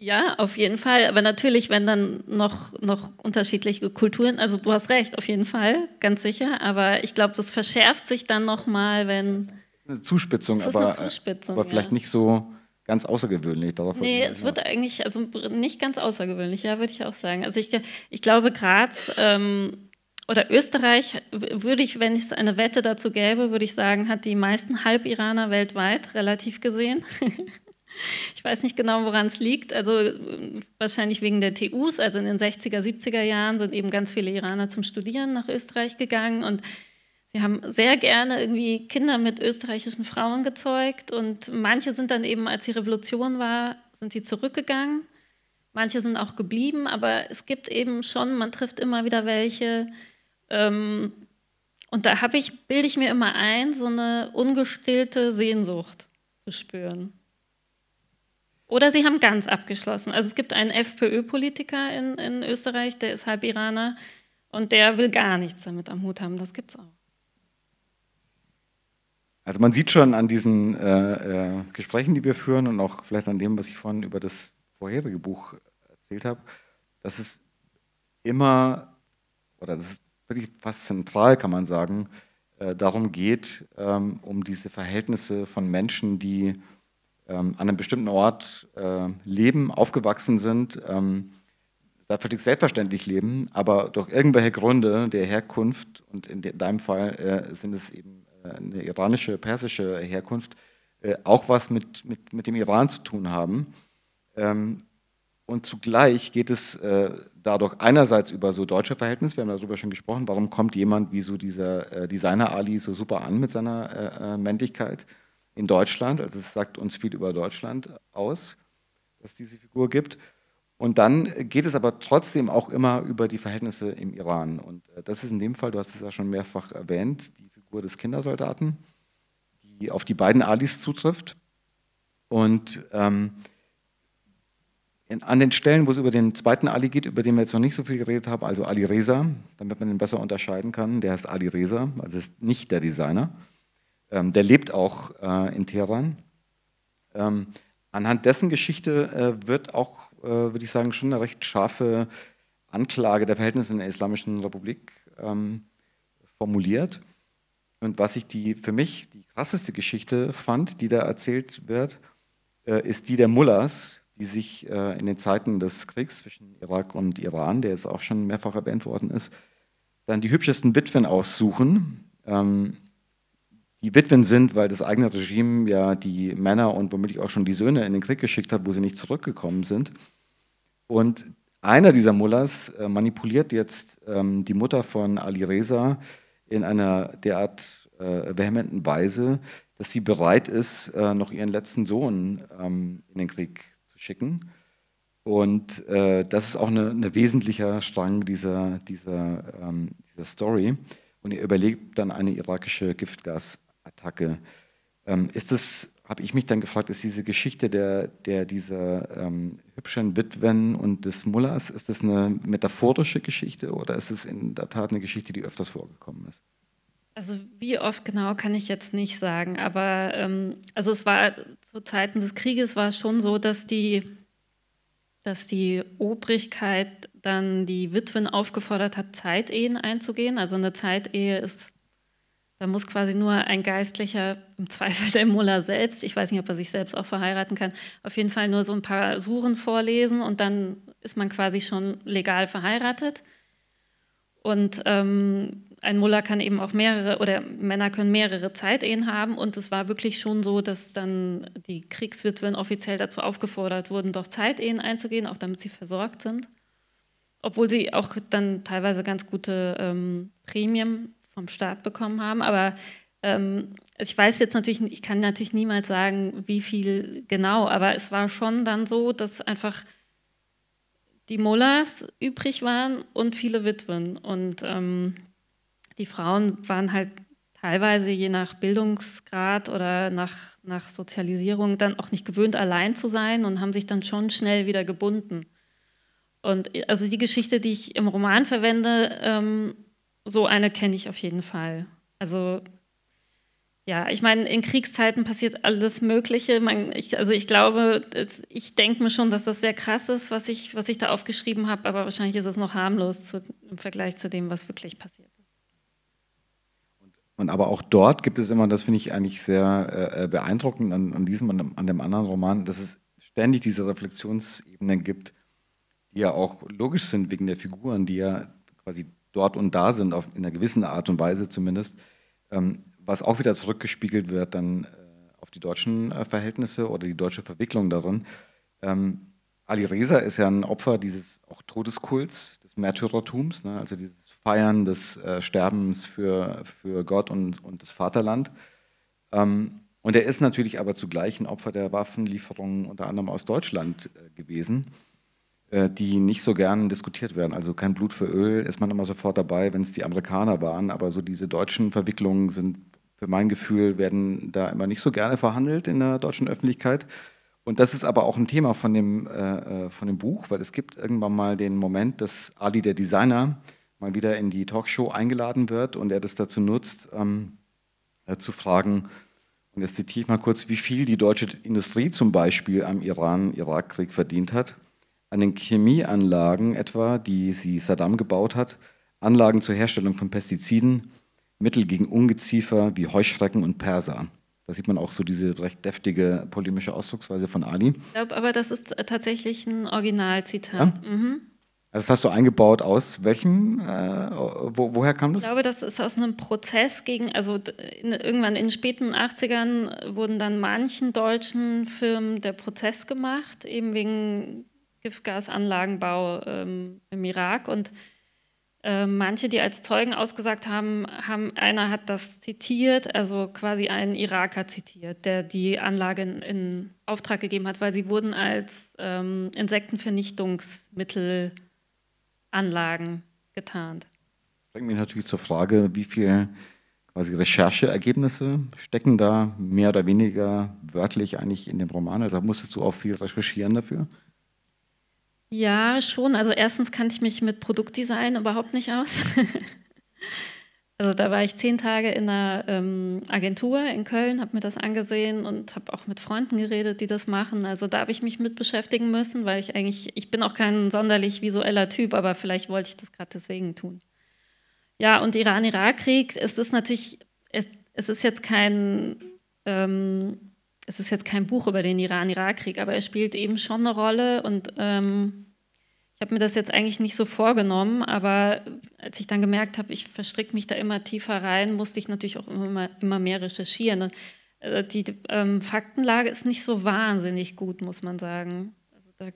Ja, auf jeden Fall. Aber natürlich, wenn dann noch, noch unterschiedliche Kulturen, also du hast recht, auf jeden Fall, ganz sicher. Aber ich glaube, das verschärft sich dann nochmal, wenn. Eine Zuspitzung, aber, eine äh, Zuspitzung, aber vielleicht ja. nicht so ganz außergewöhnlich. Darauf nee, es wird eigentlich, also nicht ganz außergewöhnlich, ja, würde ich auch sagen. Also ich, ich glaube, Graz ähm, oder Österreich würde ich, wenn es eine Wette dazu gäbe, würde ich sagen, hat die meisten Halbiraner weltweit relativ gesehen. Ich weiß nicht genau, woran es liegt. Also äh, wahrscheinlich wegen der TUs. Also in den 60er, 70er Jahren sind eben ganz viele Iraner zum Studieren nach Österreich gegangen. Und wir haben sehr gerne irgendwie Kinder mit österreichischen Frauen gezeugt und manche sind dann eben, als die Revolution war, sind sie zurückgegangen. Manche sind auch geblieben, aber es gibt eben schon, man trifft immer wieder welche. Ähm, und da habe ich, bilde ich mir immer ein, so eine ungestillte Sehnsucht zu spüren. Oder sie haben ganz abgeschlossen. Also es gibt einen FPÖ-Politiker in, in Österreich, der ist halb Iraner und der will gar nichts damit am Hut haben. Das gibt es auch. Also man sieht schon an diesen äh, äh, Gesprächen, die wir führen und auch vielleicht an dem, was ich vorhin über das vorherige Buch erzählt habe, dass es immer, oder das ist wirklich fast zentral, kann man sagen, äh, darum geht, ähm, um diese Verhältnisse von Menschen, die ähm, an einem bestimmten Ort äh, leben, aufgewachsen sind, ähm, da völlig selbstverständlich leben, aber durch irgendwelche Gründe der Herkunft und in de deinem Fall äh, sind es eben äh, eine iranische, persische Herkunft, äh, auch was mit, mit, mit dem Iran zu tun haben. Ähm, und zugleich geht es äh, dadurch einerseits über so deutsche Verhältnisse, wir haben darüber schon gesprochen, warum kommt jemand wie so dieser Designer Ali so super an mit seiner Männlichkeit in Deutschland, also es sagt uns viel über Deutschland aus, dass diese Figur gibt. Und dann geht es aber trotzdem auch immer über die Verhältnisse im Iran. Und das ist in dem Fall, du hast es ja schon mehrfach erwähnt, die Figur des Kindersoldaten, die auf die beiden Alis zutrifft. Und ähm, in, an den Stellen, wo es über den zweiten Ali geht, über den wir jetzt noch nicht so viel geredet haben, also Ali Reza, damit man ihn besser unterscheiden kann, der heißt Ali Reza, also ist nicht der Designer. Ähm, der lebt auch äh, in Teheran. Ähm, anhand dessen Geschichte äh, wird auch, äh, würde ich sagen, schon eine recht scharfe Anklage der Verhältnisse in der Islamischen Republik ähm, formuliert. Und was ich die für mich die krasseste Geschichte fand, die da erzählt wird, äh, ist die der Mullahs, die sich äh, in den Zeiten des Kriegs zwischen Irak und Iran, der jetzt auch schon mehrfach erwähnt worden ist, dann die hübschesten Witwen aussuchen. Ähm, die Witwen sind, weil das eigene Regime ja die Männer und womöglich auch schon die Söhne in den Krieg geschickt hat, wo sie nicht zurückgekommen sind. Und einer dieser Mullahs äh, manipuliert jetzt ähm, die Mutter von Ali Reza, in einer derart äh, vehementen Weise, dass sie bereit ist, äh, noch ihren letzten Sohn ähm, in den Krieg zu schicken. Und äh, das ist auch ein ne, wesentlicher Strang dieser, dieser, ähm, dieser Story. Und ihr überlebt dann eine irakische Giftgasattacke. Ähm, ist das habe ich mich dann gefragt, ist diese Geschichte der, der dieser ähm, hübschen Witwen und des Mullers, ist das eine metaphorische Geschichte oder ist es in der Tat eine Geschichte, die öfters vorgekommen ist? Also wie oft genau kann ich jetzt nicht sagen, aber ähm, also es war zu Zeiten des Krieges war es schon so, dass die, dass die Obrigkeit dann die Witwen aufgefordert hat, Zeitehen einzugehen. Also eine Zeitehe ist da muss quasi nur ein Geistlicher, im Zweifel der Muller selbst, ich weiß nicht, ob er sich selbst auch verheiraten kann, auf jeden Fall nur so ein paar Suren vorlesen und dann ist man quasi schon legal verheiratet. Und ähm, ein Muller kann eben auch mehrere, oder Männer können mehrere Zeitehen haben. Und es war wirklich schon so, dass dann die Kriegswitwen offiziell dazu aufgefordert wurden, doch Zeitehen einzugehen, auch damit sie versorgt sind. Obwohl sie auch dann teilweise ganz gute ähm, Prämien vom Staat bekommen haben. Aber ähm, also ich weiß jetzt natürlich, ich kann natürlich niemals sagen, wie viel genau, aber es war schon dann so, dass einfach die Mullahs übrig waren und viele Witwen. Und ähm, die Frauen waren halt teilweise je nach Bildungsgrad oder nach, nach Sozialisierung dann auch nicht gewöhnt, allein zu sein und haben sich dann schon schnell wieder gebunden. Und also die Geschichte, die ich im Roman verwende, ähm, so eine kenne ich auf jeden Fall. Also ja, ich meine, in Kriegszeiten passiert alles Mögliche. Man, ich, also ich glaube, ich denke mir schon, dass das sehr krass ist, was ich, was ich da aufgeschrieben habe, aber wahrscheinlich ist es noch harmlos zu, im Vergleich zu dem, was wirklich passiert ist. Und, und aber auch dort gibt es immer, das finde ich eigentlich sehr äh, äh beeindruckend an, an diesem und an, dem anderen Roman, dass es ständig diese Reflexionsebenen gibt, die ja auch logisch sind wegen der Figuren, die ja quasi dort und da sind, auf, in einer gewissen Art und Weise zumindest, ähm, was auch wieder zurückgespiegelt wird dann äh, auf die deutschen äh, Verhältnisse oder die deutsche Verwicklung darin. Ähm, Ali Reza ist ja ein Opfer dieses auch Todeskults, des Märtyrertums, ne? also dieses Feiern des äh, Sterbens für, für Gott und, und das Vaterland. Ähm, und er ist natürlich aber zugleich ein Opfer der Waffenlieferungen unter anderem aus Deutschland äh, gewesen. Äh, die nicht so gern diskutiert werden. Also kein Blut für Öl ist man immer sofort dabei, wenn es die Amerikaner waren, aber so diese deutschen Verwicklungen sind für mein Gefühl, werden da immer nicht so gerne verhandelt in der deutschen Öffentlichkeit. Und das ist aber auch ein Thema von dem, äh, äh von dem Buch, weil es gibt irgendwann mal den Moment, dass Ali, der Designer, mal wieder in die Talkshow eingeladen wird und er das dazu nutzt, ähm, äh, zu fragen, und jetzt zitiere ich mal kurz, wie viel die deutsche Industrie zum Beispiel am Iran-Irak-Krieg verdient hat an den Chemieanlagen etwa, die sie Saddam gebaut hat, Anlagen zur Herstellung von Pestiziden, Mittel gegen Ungeziefer wie Heuschrecken und Perser. Da sieht man auch so diese recht deftige polemische Ausdrucksweise von Ali. Ich glaube aber, das ist äh, tatsächlich ein Originalzitat. Ja? Mhm. Also das hast du eingebaut aus welchem, äh, wo, woher kam das? Ich glaube, das ist aus einem Prozess gegen, also in, irgendwann in den späten 80ern wurden dann manchen deutschen Firmen der Prozess gemacht, eben wegen Giftgasanlagenbau ähm, im Irak. Und äh, manche, die als Zeugen ausgesagt haben, haben, einer hat das zitiert, also quasi einen Iraker zitiert, der die Anlage in, in Auftrag gegeben hat, weil sie wurden als ähm, Insektenvernichtungsmittelanlagen getarnt. Das bringt mich natürlich zur Frage, wie viel quasi Rechercheergebnisse stecken da mehr oder weniger wörtlich eigentlich in dem Roman? Also musstest du auch viel recherchieren dafür? Ja, schon. Also erstens kannte ich mich mit Produktdesign überhaupt nicht aus. also da war ich zehn Tage in einer ähm, Agentur in Köln, habe mir das angesehen und habe auch mit Freunden geredet, die das machen. Also da habe ich mich mit beschäftigen müssen, weil ich eigentlich, ich bin auch kein sonderlich visueller Typ, aber vielleicht wollte ich das gerade deswegen tun. Ja, und Iran-Irak-Krieg, es ist natürlich, es, es ist jetzt kein ähm, es ist jetzt kein Buch über den Iran-Irak-Krieg, aber er spielt eben schon eine Rolle und ähm, ich habe mir das jetzt eigentlich nicht so vorgenommen, aber als ich dann gemerkt habe, ich verstricke mich da immer tiefer rein, musste ich natürlich auch immer, immer mehr recherchieren. Und, äh, die ähm, Faktenlage ist nicht so wahnsinnig gut, muss man sagen. Also da,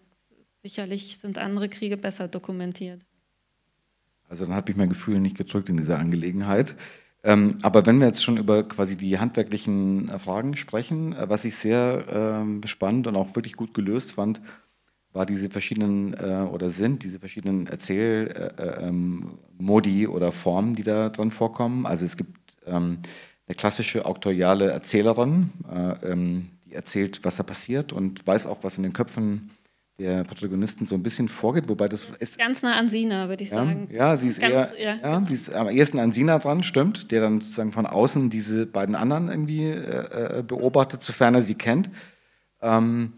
sicherlich sind andere Kriege besser dokumentiert. Also dann habe ich mein Gefühl nicht gedrückt in dieser Angelegenheit. Ähm, aber wenn wir jetzt schon über quasi die handwerklichen äh, Fragen sprechen, äh, was ich sehr ähm, spannend und auch wirklich gut gelöst fand, war diese verschiedenen äh, oder sind diese verschiedenen Erzählmodi äh, ähm, oder Formen, die da drin vorkommen. Also es gibt ähm, eine klassische autoriale Erzählerin, ähm, die erzählt, was da passiert und weiß auch, was in den Köpfen passiert der Protagonisten so ein bisschen vorgeht, wobei das ist ganz nah an Sina, würde ich ja, sagen. Ja, sie ist ganz, eher, ja, genau. sie ist am ehesten an Sina dran, stimmt, der dann sozusagen von außen diese beiden anderen irgendwie äh, äh, beobachtet, sofern er sie kennt. Ähm,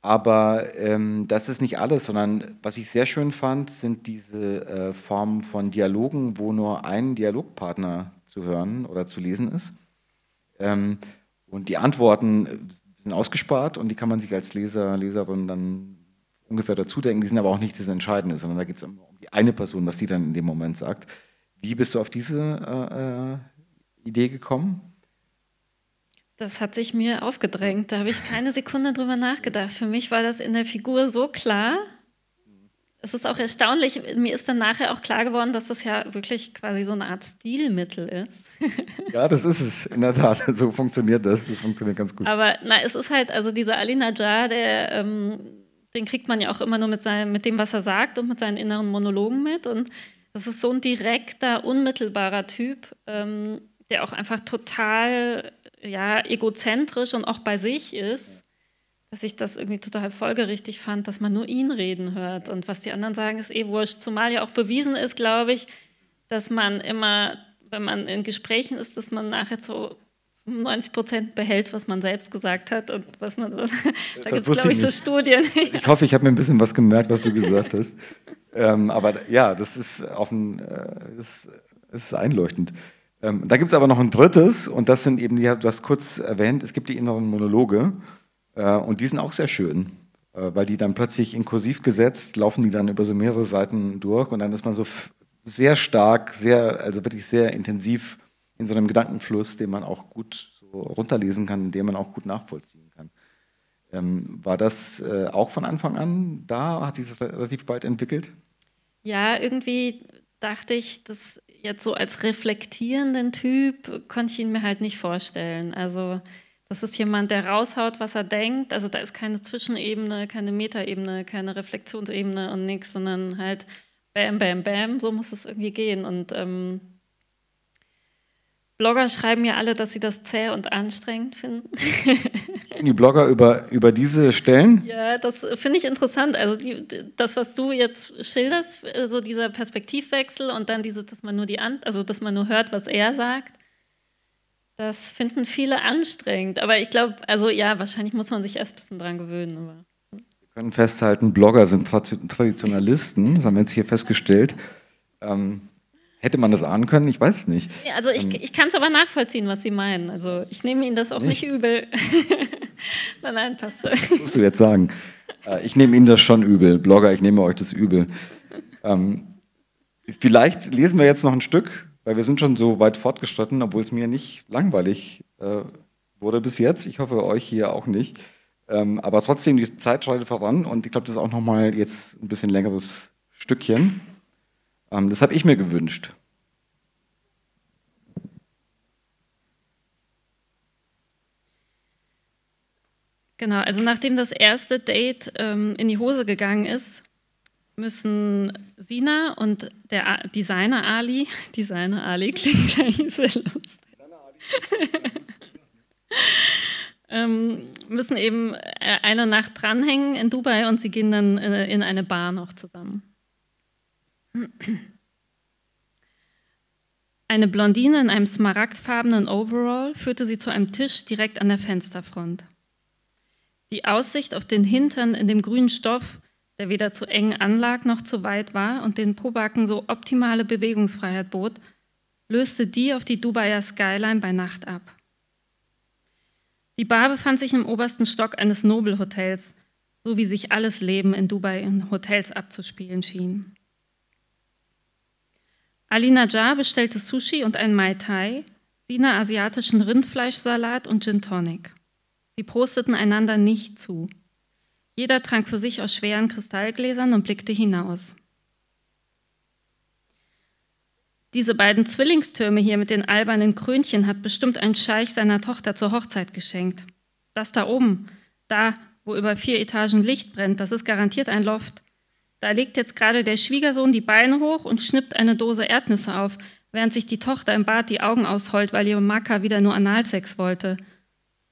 aber ähm, das ist nicht alles, sondern was ich sehr schön fand, sind diese äh, Formen von Dialogen, wo nur ein Dialogpartner zu hören oder zu lesen ist. Ähm, und die Antworten sind ausgespart und die kann man sich als Leser, Leserin dann ungefähr dazu denken, die sind aber auch nicht das Entscheidende, sondern da geht es immer um die eine Person, was die dann in dem Moment sagt. Wie bist du auf diese äh, äh, Idee gekommen? Das hat sich mir aufgedrängt. Da habe ich keine Sekunde drüber nachgedacht. Für mich war das in der Figur so klar. Es ist auch erstaunlich. Mir ist dann nachher auch klar geworden, dass das ja wirklich quasi so eine Art Stilmittel ist. ja, das ist es. In der Tat. So funktioniert das. Das funktioniert ganz gut. Aber na, es ist halt, also dieser Alina Najjar, der. Ähm, den kriegt man ja auch immer nur mit, seinem, mit dem, was er sagt und mit seinen inneren Monologen mit. Und das ist so ein direkter, unmittelbarer Typ, ähm, der auch einfach total ja, egozentrisch und auch bei sich ist, dass ich das irgendwie total folgerichtig fand, dass man nur ihn reden hört. Und was die anderen sagen, ist eh wurscht. Zumal ja auch bewiesen ist, glaube ich, dass man immer, wenn man in Gesprächen ist, dass man nachher so 90 Prozent behält, was man selbst gesagt hat und was man. Was, da gibt es, glaube ich, ich so Studien. Also ich hoffe, ich habe mir ein bisschen was gemerkt, was du gesagt hast. ähm, aber ja, das ist offen, äh, das, ist einleuchtend. Ähm, da gibt es aber noch ein drittes und das sind eben, die, du hast kurz erwähnt, es gibt die inneren Monologe äh, und die sind auch sehr schön, äh, weil die dann plötzlich inkursiv gesetzt laufen, die dann über so mehrere Seiten durch und dann ist man so sehr stark, sehr, also wirklich sehr intensiv in so einem Gedankenfluss, den man auch gut so runterlesen kann, den man auch gut nachvollziehen kann. Ähm, war das äh, auch von Anfang an da? Hat sich das relativ bald entwickelt? Ja, irgendwie dachte ich, dass jetzt so als reflektierenden Typ konnte ich ihn mir halt nicht vorstellen. Also das ist jemand, der raushaut, was er denkt. Also da ist keine Zwischenebene, keine Metaebene, keine Reflexionsebene und nichts, sondern halt bam, bam, bam, so muss es irgendwie gehen. Und ähm, Blogger schreiben ja alle, dass sie das zäh und anstrengend finden. die Blogger über, über diese Stellen? Ja, das finde ich interessant. Also die, das, was du jetzt schilderst, so dieser Perspektivwechsel und dann dieses, dass man nur die also dass man nur hört, was er sagt, das finden viele anstrengend. Aber ich glaube, also ja, wahrscheinlich muss man sich erst ein bisschen dran gewöhnen. Aber. Wir können festhalten, Blogger sind Traditionalisten, das haben wir jetzt hier festgestellt. Ähm, Hätte man das ahnen können? Ich weiß es nicht. Ja, also ich, ähm, ich kann es aber nachvollziehen, was Sie meinen. Also ich nehme Ihnen das auch nicht, nicht übel. nein, nein, passt schon. Das musst du jetzt sagen. Äh, ich nehme Ihnen das schon übel. Blogger, ich nehme euch das übel. Ähm, vielleicht lesen wir jetzt noch ein Stück, weil wir sind schon so weit fortgeschritten, obwohl es mir nicht langweilig äh, wurde bis jetzt. Ich hoffe, euch hier auch nicht. Ähm, aber trotzdem, die Zeit schreitet voran und ich glaube, das ist auch nochmal jetzt ein bisschen längeres Stückchen. Ähm, das habe ich mir gewünscht. Genau, also nachdem das erste Date ähm, in die Hose gegangen ist, müssen Sina und der A Designer Ali, Designer Ali klingt gleich sehr lustig, ähm, müssen eben äh, eine Nacht dranhängen in Dubai und sie gehen dann äh, in eine Bar noch zusammen. Eine Blondine in einem smaragdfarbenen Overall führte sie zu einem Tisch direkt an der Fensterfront. Die Aussicht auf den Hintern in dem grünen Stoff, der weder zu eng anlag noch zu weit war und den Pobacken so optimale Bewegungsfreiheit bot, löste die auf die Dubaier Skyline bei Nacht ab. Die Bar befand sich im obersten Stock eines Nobelhotels, so wie sich alles Leben in Dubai in Hotels abzuspielen schien. Alina Najjar bestellte Sushi und ein Mai Tai, Sina asiatischen Rindfleischsalat und Gin Tonic. Sie prosteten einander nicht zu. Jeder trank für sich aus schweren Kristallgläsern und blickte hinaus. Diese beiden Zwillingstürme hier mit den albernen Krönchen hat bestimmt ein Scheich seiner Tochter zur Hochzeit geschenkt. Das da oben, da, wo über vier Etagen Licht brennt, das ist garantiert ein Loft. Da legt jetzt gerade der Schwiegersohn die Beine hoch und schnippt eine Dose Erdnüsse auf, während sich die Tochter im Bad die Augen ausheult, weil ihr Maka wieder nur Analsex wollte,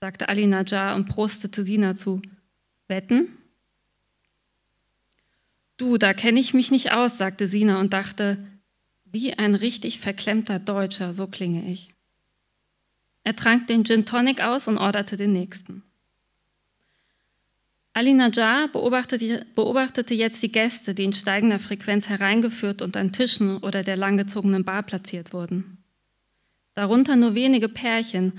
sagte Ali Najjar und prostete Sina zu. Wetten? Du, da kenne ich mich nicht aus, sagte Sina und dachte, wie ein richtig verklemmter Deutscher, so klinge ich. Er trank den Gin Tonic aus und orderte den nächsten. Ali Najjar beobachtete, beobachtete jetzt die Gäste, die in steigender Frequenz hereingeführt und an Tischen oder der langgezogenen Bar platziert wurden. Darunter nur wenige Pärchen,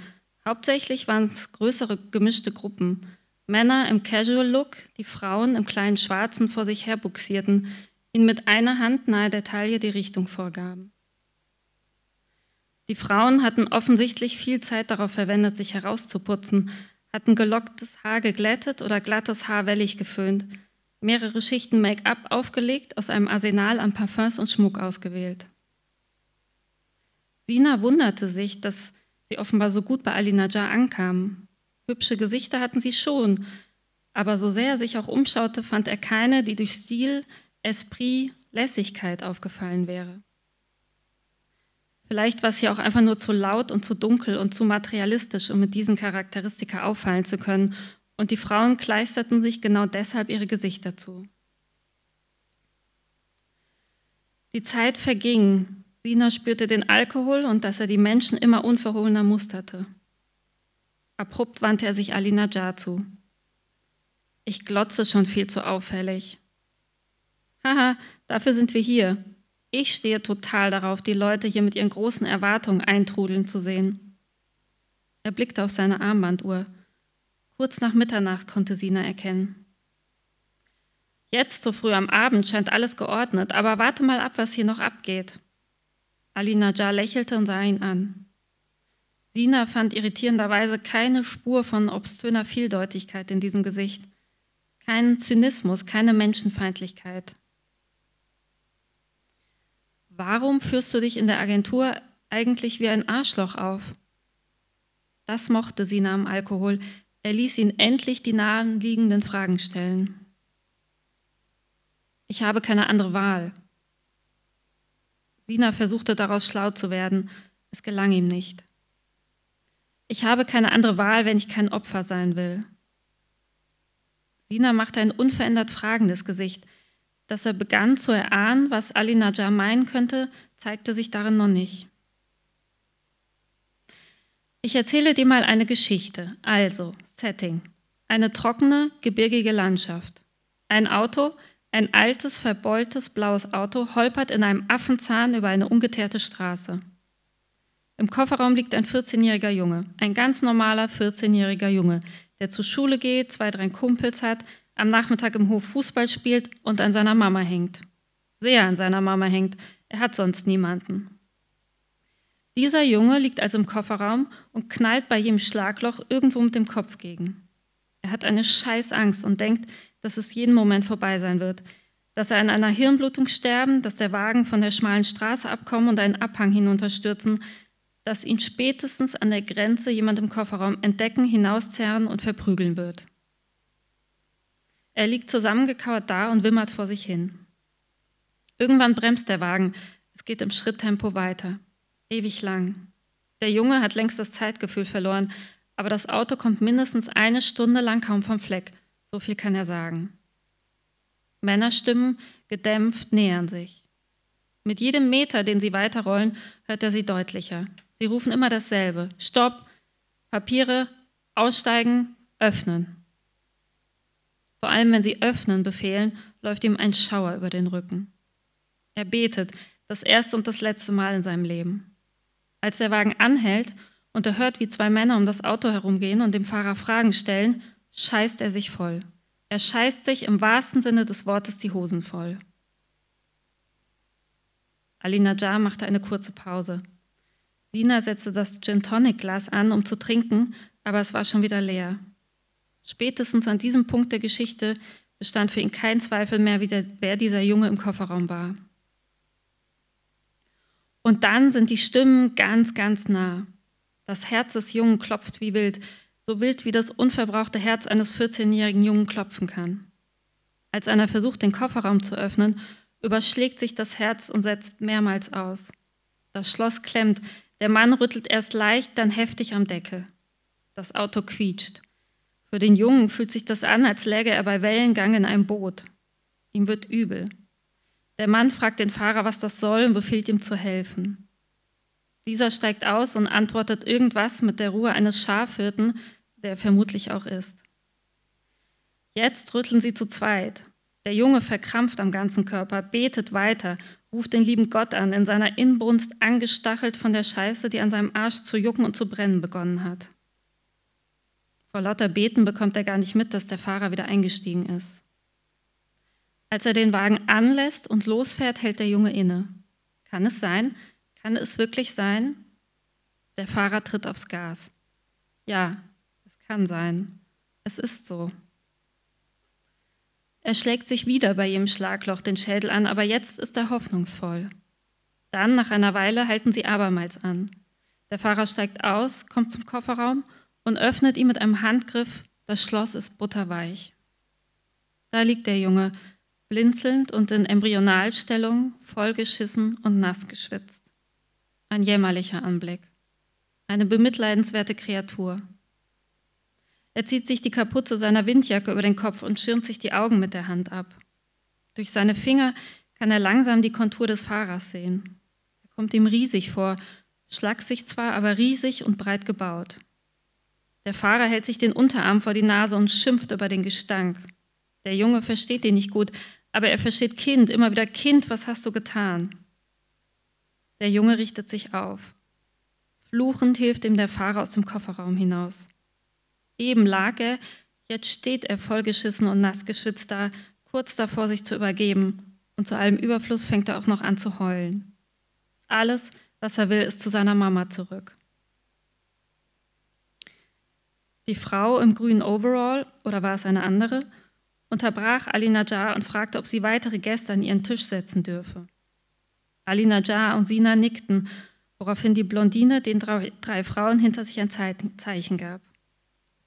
hauptsächlich waren es größere gemischte Gruppen. Männer im Casual-Look, die Frauen im kleinen Schwarzen vor sich herbuxierten, ihnen mit einer Hand nahe der Taille die Richtung vorgaben. Die Frauen hatten offensichtlich viel Zeit darauf verwendet, sich herauszuputzen, hatten gelocktes Haar geglättet oder glattes Haar wellig geföhnt, mehrere Schichten Make-up aufgelegt, aus einem Arsenal an Parfums und Schmuck ausgewählt. Sina wunderte sich, dass sie offenbar so gut bei Ali Najjar ankamen. Hübsche Gesichter hatten sie schon, aber so sehr er sich auch umschaute, fand er keine, die durch Stil, Esprit, Lässigkeit aufgefallen wäre. Vielleicht war es hier auch einfach nur zu laut und zu dunkel und zu materialistisch, um mit diesen Charakteristika auffallen zu können, und die Frauen kleisterten sich genau deshalb ihre Gesichter zu. Die Zeit verging. Sina spürte den Alkohol und dass er die Menschen immer unverhohlener musterte. Abrupt wandte er sich Alina Jar zu. Ich glotze schon viel zu auffällig. Haha, dafür sind wir hier, ich stehe total darauf, die Leute hier mit ihren großen Erwartungen eintrudeln zu sehen. Er blickte auf seine Armbanduhr. Kurz nach Mitternacht konnte Sina erkennen. Jetzt so früh am Abend scheint alles geordnet, aber warte mal ab, was hier noch abgeht. Alina Jar lächelte und sah ihn an. Sina fand irritierenderweise keine Spur von obszöner Vieldeutigkeit in diesem Gesicht, keinen Zynismus, keine Menschenfeindlichkeit. Warum führst du dich in der Agentur eigentlich wie ein Arschloch auf? Das mochte Sina am Alkohol. Er ließ ihn endlich die nahen liegenden Fragen stellen. Ich habe keine andere Wahl. Sina versuchte daraus schlau zu werden. Es gelang ihm nicht. Ich habe keine andere Wahl, wenn ich kein Opfer sein will. Sina machte ein unverändert fragendes Gesicht. Dass er begann zu erahnen, was Ali Najjar meinen könnte, zeigte sich darin noch nicht. Ich erzähle dir mal eine Geschichte. Also, Setting. Eine trockene, gebirgige Landschaft. Ein Auto, ein altes, verbeultes, blaues Auto, holpert in einem Affenzahn über eine ungeteerte Straße. Im Kofferraum liegt ein 14-jähriger Junge, ein ganz normaler 14-jähriger Junge, der zur Schule geht, zwei, drei Kumpels hat, am Nachmittag im Hof Fußball spielt und an seiner Mama hängt. Sehr an seiner Mama hängt, er hat sonst niemanden. Dieser Junge liegt also im Kofferraum und knallt bei jedem Schlagloch irgendwo mit dem Kopf gegen. Er hat eine Scheißangst und denkt, dass es jeden Moment vorbei sein wird, dass er an einer Hirnblutung sterben, dass der Wagen von der schmalen Straße abkommen und einen Abhang hinunterstürzen, dass ihn spätestens an der Grenze jemand im Kofferraum entdecken, hinauszerren und verprügeln wird. Er liegt zusammengekauert da und wimmert vor sich hin. Irgendwann bremst der Wagen. Es geht im Schritttempo weiter. Ewig lang. Der Junge hat längst das Zeitgefühl verloren, aber das Auto kommt mindestens eine Stunde lang kaum vom Fleck. So viel kann er sagen. Männerstimmen, gedämpft, nähern sich. Mit jedem Meter, den sie weiterrollen, hört er sie deutlicher. Sie rufen immer dasselbe. Stopp, Papiere, aussteigen, öffnen. Vor allem, wenn sie öffnen befehlen, läuft ihm ein Schauer über den Rücken. Er betet, das erste und das letzte Mal in seinem Leben. Als der Wagen anhält und er hört, wie zwei Männer um das Auto herumgehen und dem Fahrer Fragen stellen, scheißt er sich voll. Er scheißt sich im wahrsten Sinne des Wortes die Hosen voll. Alina Jar machte eine kurze Pause. Sina setzte das Gin Tonic Glas an, um zu trinken, aber es war schon wieder leer. Spätestens an diesem Punkt der Geschichte bestand für ihn kein Zweifel mehr, wie der, wer dieser Junge im Kofferraum war. Und dann sind die Stimmen ganz, ganz nah. Das Herz des Jungen klopft wie wild, so wild wie das unverbrauchte Herz eines 14-jährigen Jungen klopfen kann. Als einer versucht, den Kofferraum zu öffnen, überschlägt sich das Herz und setzt mehrmals aus. Das Schloss klemmt, der Mann rüttelt erst leicht, dann heftig am Deckel. Das Auto quietscht. Für den Jungen fühlt sich das an, als läge er bei Wellengang in einem Boot. Ihm wird übel. Der Mann fragt den Fahrer, was das soll und befiehlt ihm zu helfen. Dieser steigt aus und antwortet irgendwas mit der Ruhe eines Schafhirten, der er vermutlich auch ist. Jetzt rütteln sie zu zweit. Der Junge verkrampft am ganzen Körper, betet weiter, ruft den lieben Gott an, in seiner Inbrunst angestachelt von der Scheiße, die an seinem Arsch zu jucken und zu brennen begonnen hat. Vor lauter Beten bekommt er gar nicht mit, dass der Fahrer wieder eingestiegen ist. Als er den Wagen anlässt und losfährt, hält der Junge inne. Kann es sein? Kann es wirklich sein? Der Fahrer tritt aufs Gas. Ja, es kann sein. Es ist so. Er schlägt sich wieder bei jedem Schlagloch den Schädel an, aber jetzt ist er hoffnungsvoll. Dann, nach einer Weile, halten sie abermals an. Der Fahrer steigt aus, kommt zum Kofferraum und öffnet ihm mit einem Handgriff, das Schloss ist butterweich. Da liegt der Junge, blinzelnd und in Embryonalstellung, vollgeschissen und nass geschwitzt. Ein jämmerlicher Anblick. Eine bemitleidenswerte Kreatur. Er zieht sich die Kapuze seiner Windjacke über den Kopf und schirmt sich die Augen mit der Hand ab. Durch seine Finger kann er langsam die Kontur des Fahrers sehen. Er kommt ihm riesig vor, schlagsig zwar, aber riesig und breit gebaut. Der Fahrer hält sich den Unterarm vor die Nase und schimpft über den Gestank. Der Junge versteht den nicht gut, aber er versteht Kind, immer wieder Kind, was hast du getan? Der Junge richtet sich auf. Fluchend hilft ihm der Fahrer aus dem Kofferraum hinaus. Eben lag er, jetzt steht er vollgeschissen und nass geschwitzt da, kurz davor sich zu übergeben. Und zu allem Überfluss fängt er auch noch an zu heulen. Alles, was er will, ist zu seiner Mama zurück. Die Frau im grünen Overall, oder war es eine andere, unterbrach Ali Najjar und fragte, ob sie weitere Gäste an ihren Tisch setzen dürfe. Ali Najjar und Sina nickten, woraufhin die Blondine den drei Frauen hinter sich ein Zeichen gab.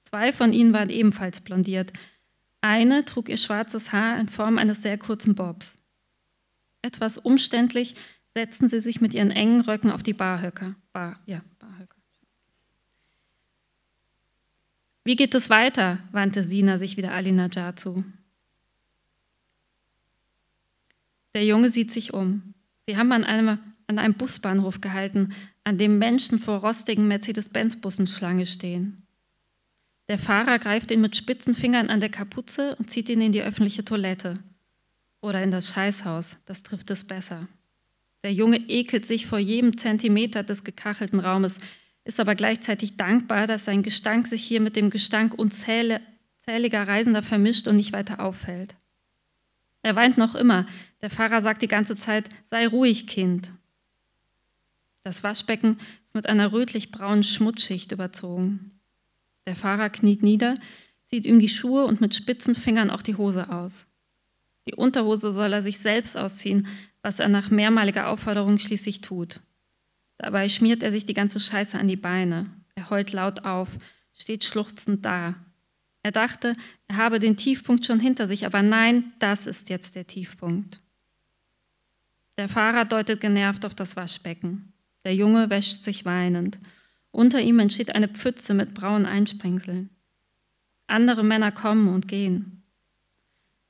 Zwei von ihnen waren ebenfalls blondiert. Eine trug ihr schwarzes Haar in Form eines sehr kurzen Bobs. Etwas umständlich setzten sie sich mit ihren engen Röcken auf die Barhöcker. Bar, ja. Wie geht es weiter? wandte Sina sich wieder Ali Najjar zu. Der Junge sieht sich um. Sie haben an einem, an einem Busbahnhof gehalten, an dem Menschen vor rostigen Mercedes-Benz-Bussen Schlange stehen. Der Fahrer greift ihn mit spitzen Fingern an der Kapuze und zieht ihn in die öffentliche Toilette. Oder in das Scheißhaus, das trifft es besser. Der Junge ekelt sich vor jedem Zentimeter des gekachelten Raumes, ist aber gleichzeitig dankbar, dass sein Gestank sich hier mit dem Gestank unzähliger Reisender vermischt und nicht weiter auffällt. Er weint noch immer. Der Pfarrer sagt die ganze Zeit, sei ruhig, Kind. Das Waschbecken ist mit einer rötlich-braunen Schmutzschicht überzogen. Der Fahrer kniet nieder, zieht ihm die Schuhe und mit spitzen Fingern auch die Hose aus. Die Unterhose soll er sich selbst ausziehen, was er nach mehrmaliger Aufforderung schließlich tut. Dabei schmiert er sich die ganze Scheiße an die Beine. Er heult laut auf, steht schluchzend da. Er dachte, er habe den Tiefpunkt schon hinter sich, aber nein, das ist jetzt der Tiefpunkt. Der Fahrer deutet genervt auf das Waschbecken. Der Junge wäscht sich weinend. Unter ihm entsteht eine Pfütze mit braunen Einsprengseln. Andere Männer kommen und gehen.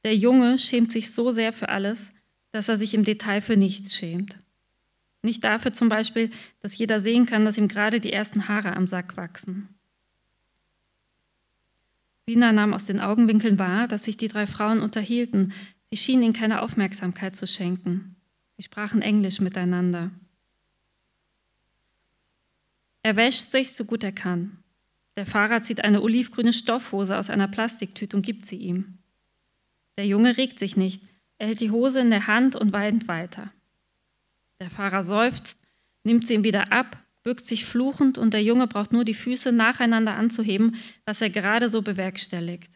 Der Junge schämt sich so sehr für alles, dass er sich im Detail für nichts schämt. Nicht dafür zum Beispiel, dass jeder sehen kann, dass ihm gerade die ersten Haare am Sack wachsen. Sina nahm aus den Augenwinkeln wahr, dass sich die drei Frauen unterhielten. Sie schienen ihnen keine Aufmerksamkeit zu schenken. Sie sprachen Englisch miteinander. Er wäscht sich so gut er kann. Der Fahrer zieht eine olivgrüne Stoffhose aus einer Plastiktüte und gibt sie ihm. Der Junge regt sich nicht. Er hält die Hose in der Hand und weint weiter. Der Fahrer seufzt, nimmt sie ihm wieder ab, bückt sich fluchend und der Junge braucht nur die Füße nacheinander anzuheben, was er gerade so bewerkstelligt.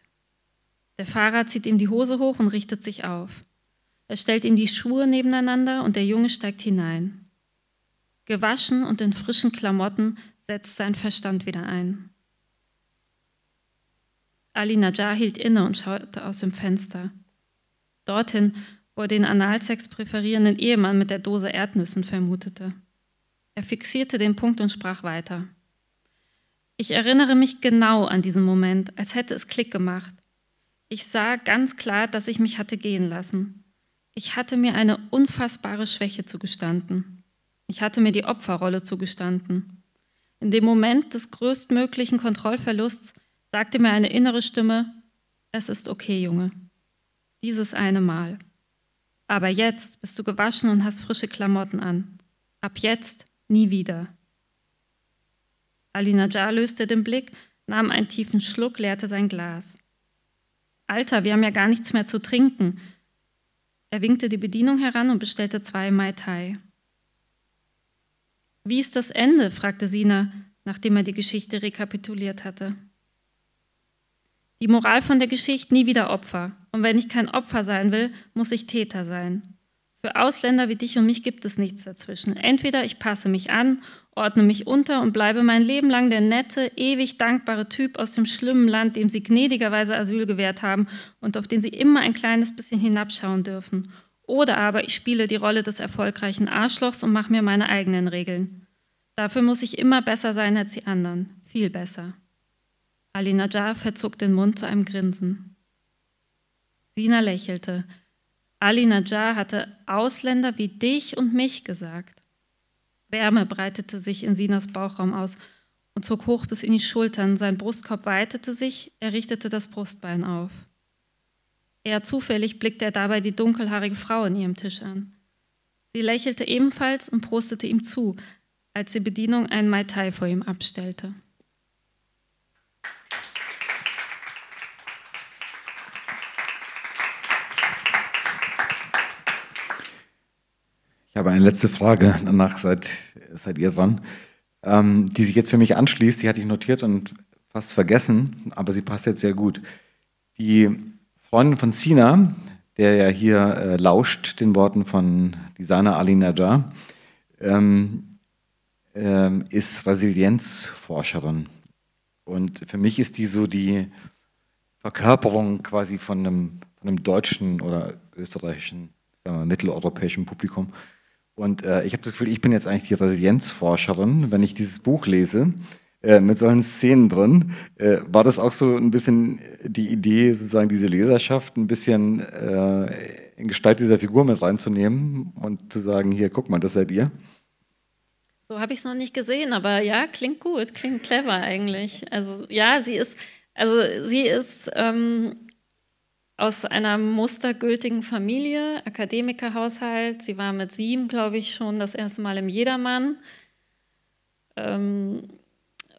Der Fahrer zieht ihm die Hose hoch und richtet sich auf. Er stellt ihm die Schuhe nebeneinander und der Junge steigt hinein. Gewaschen und in frischen Klamotten setzt sein Verstand wieder ein. Ali Najjar hielt inne und schaute aus dem Fenster. Dorthin, den Analsex präferierenden Ehemann mit der Dose Erdnüssen vermutete. Er fixierte den Punkt und sprach weiter. Ich erinnere mich genau an diesen Moment, als hätte es Klick gemacht. Ich sah ganz klar, dass ich mich hatte gehen lassen. Ich hatte mir eine unfassbare Schwäche zugestanden. Ich hatte mir die Opferrolle zugestanden. In dem Moment des größtmöglichen Kontrollverlusts sagte mir eine innere Stimme, es ist okay, Junge. Dieses eine Mal. Aber jetzt bist du gewaschen und hast frische Klamotten an. Ab jetzt nie wieder. Ali Najjar löste den Blick, nahm einen tiefen Schluck, leerte sein Glas. Alter, wir haben ja gar nichts mehr zu trinken. Er winkte die Bedienung heran und bestellte zwei Mai Tai. Wie ist das Ende? fragte Sina, nachdem er die Geschichte rekapituliert hatte. Die Moral von der Geschichte nie wieder Opfer. Und wenn ich kein Opfer sein will, muss ich Täter sein. Für Ausländer wie dich und mich gibt es nichts dazwischen. Entweder ich passe mich an, ordne mich unter und bleibe mein Leben lang der nette, ewig dankbare Typ aus dem schlimmen Land, dem sie gnädigerweise Asyl gewährt haben und auf den sie immer ein kleines bisschen hinabschauen dürfen. Oder aber ich spiele die Rolle des erfolgreichen Arschlochs und mache mir meine eigenen Regeln. Dafür muss ich immer besser sein als die anderen. Viel besser. Ali Najjar verzog den Mund zu einem Grinsen. Sina lächelte. Ali Najjar hatte Ausländer wie dich und mich gesagt. Wärme breitete sich in Sinas Bauchraum aus und zog hoch bis in die Schultern. Sein Brustkorb weitete sich, er richtete das Brustbein auf. Eher zufällig blickte er dabei die dunkelhaarige Frau an ihrem Tisch an. Sie lächelte ebenfalls und prostete ihm zu, als die Bedienung einen Mai Tai vor ihm abstellte. eine letzte Frage, danach seid, seid ihr dran, ähm, die sich jetzt für mich anschließt. Die hatte ich notiert und fast vergessen, aber sie passt jetzt sehr gut. Die Freundin von Sina, der ja hier äh, lauscht den Worten von Designer Ali Najjar, ähm, ähm, ist Resilienzforscherin. Und für mich ist die so die Verkörperung quasi von einem, von einem deutschen oder österreichischen, sagen wir, mitteleuropäischen Publikum. Und äh, ich habe das Gefühl, ich bin jetzt eigentlich die Resilienzforscherin, wenn ich dieses Buch lese, äh, mit solchen Szenen drin. Äh, war das auch so ein bisschen die Idee, sozusagen diese Leserschaft ein bisschen äh, in Gestalt dieser Figur mit reinzunehmen und zu sagen, hier, guck mal, das seid ihr? So habe ich es noch nicht gesehen, aber ja, klingt gut, klingt clever eigentlich. Also ja, sie ist, also sie ist ähm, aus einer mustergültigen Familie, Akademikerhaushalt. Sie war mit sieben, glaube ich, schon das erste Mal im Jedermann. Ähm,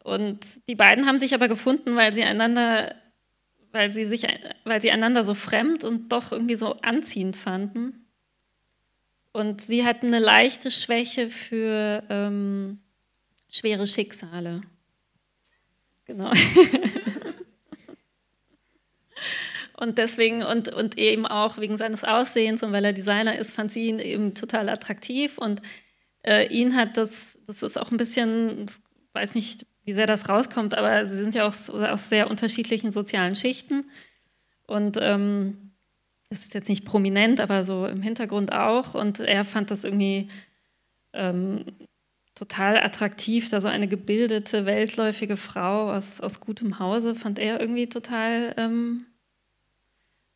und die beiden haben sich aber gefunden, weil sie einander, weil sie sich, weil sie einander so fremd und doch irgendwie so anziehend fanden. Und sie hatten eine leichte Schwäche für ähm, schwere Schicksale. Genau. Und deswegen, und, und eben auch wegen seines Aussehens und weil er Designer ist, fand sie ihn eben total attraktiv. Und äh, ihn hat das, das ist auch ein bisschen, ich weiß nicht, wie sehr das rauskommt, aber sie sind ja auch aus sehr unterschiedlichen sozialen Schichten. Und ähm, das ist jetzt nicht prominent, aber so im Hintergrund auch. Und er fand das irgendwie ähm, total attraktiv, da so eine gebildete, weltläufige Frau aus, aus gutem Hause fand er irgendwie total ähm,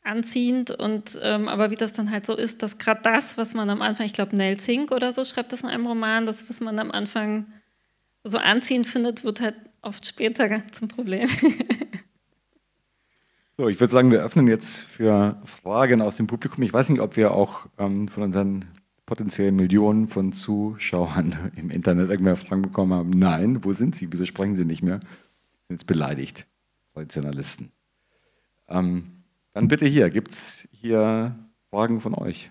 anziehend und ähm, aber wie das dann halt so ist, dass gerade das, was man am Anfang, ich glaube Nell Zink oder so schreibt das in einem Roman, das, was man am Anfang so anziehend findet, wird halt oft später zum Problem. so, ich würde sagen, wir öffnen jetzt für Fragen aus dem Publikum. Ich weiß nicht, ob wir auch ähm, von unseren potenziellen Millionen von Zuschauern im Internet irgendwelche Fragen bekommen haben. Nein, wo sind sie? Wieso sprechen sie nicht mehr? Sind jetzt beleidigt, Traditionalisten. Ähm, dann bitte hier, gibt es hier Fragen von euch?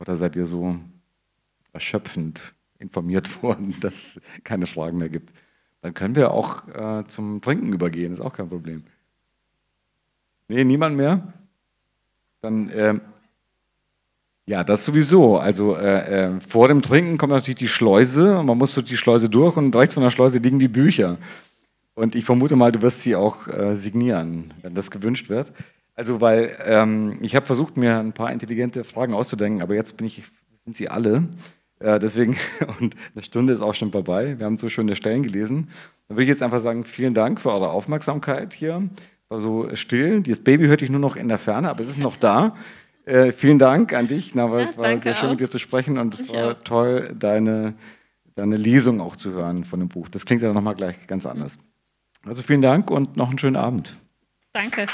Oder seid ihr so erschöpfend informiert worden, dass es keine Fragen mehr gibt? Dann können wir auch äh, zum Trinken übergehen, ist auch kein Problem. Nee, niemand mehr? Dann, äh, ja, das sowieso. Also äh, äh, vor dem Trinken kommt natürlich die Schleuse und man muss durch die Schleuse durch und rechts von der Schleuse liegen die Bücher. Und ich vermute mal, du wirst sie auch äh, signieren, wenn das gewünscht wird. Also, weil ähm, ich habe versucht, mir ein paar intelligente Fragen auszudenken, aber jetzt bin ich, sind sie alle. Äh, deswegen, und eine Stunde ist auch schon vorbei. Wir haben so schöne Stellen gelesen. Dann würde ich jetzt einfach sagen, vielen Dank für eure Aufmerksamkeit hier. War so still. Das Baby hörte ich nur noch in der Ferne, aber es ist noch da. Äh, vielen Dank an dich, Nava. Ja, es war sehr schön, auch. mit dir zu sprechen und es ich war auch. toll, deine, deine Lesung auch zu hören von dem Buch. Das klingt ja nochmal gleich ganz anders. Mhm. Also vielen Dank und noch einen schönen Abend. Danke.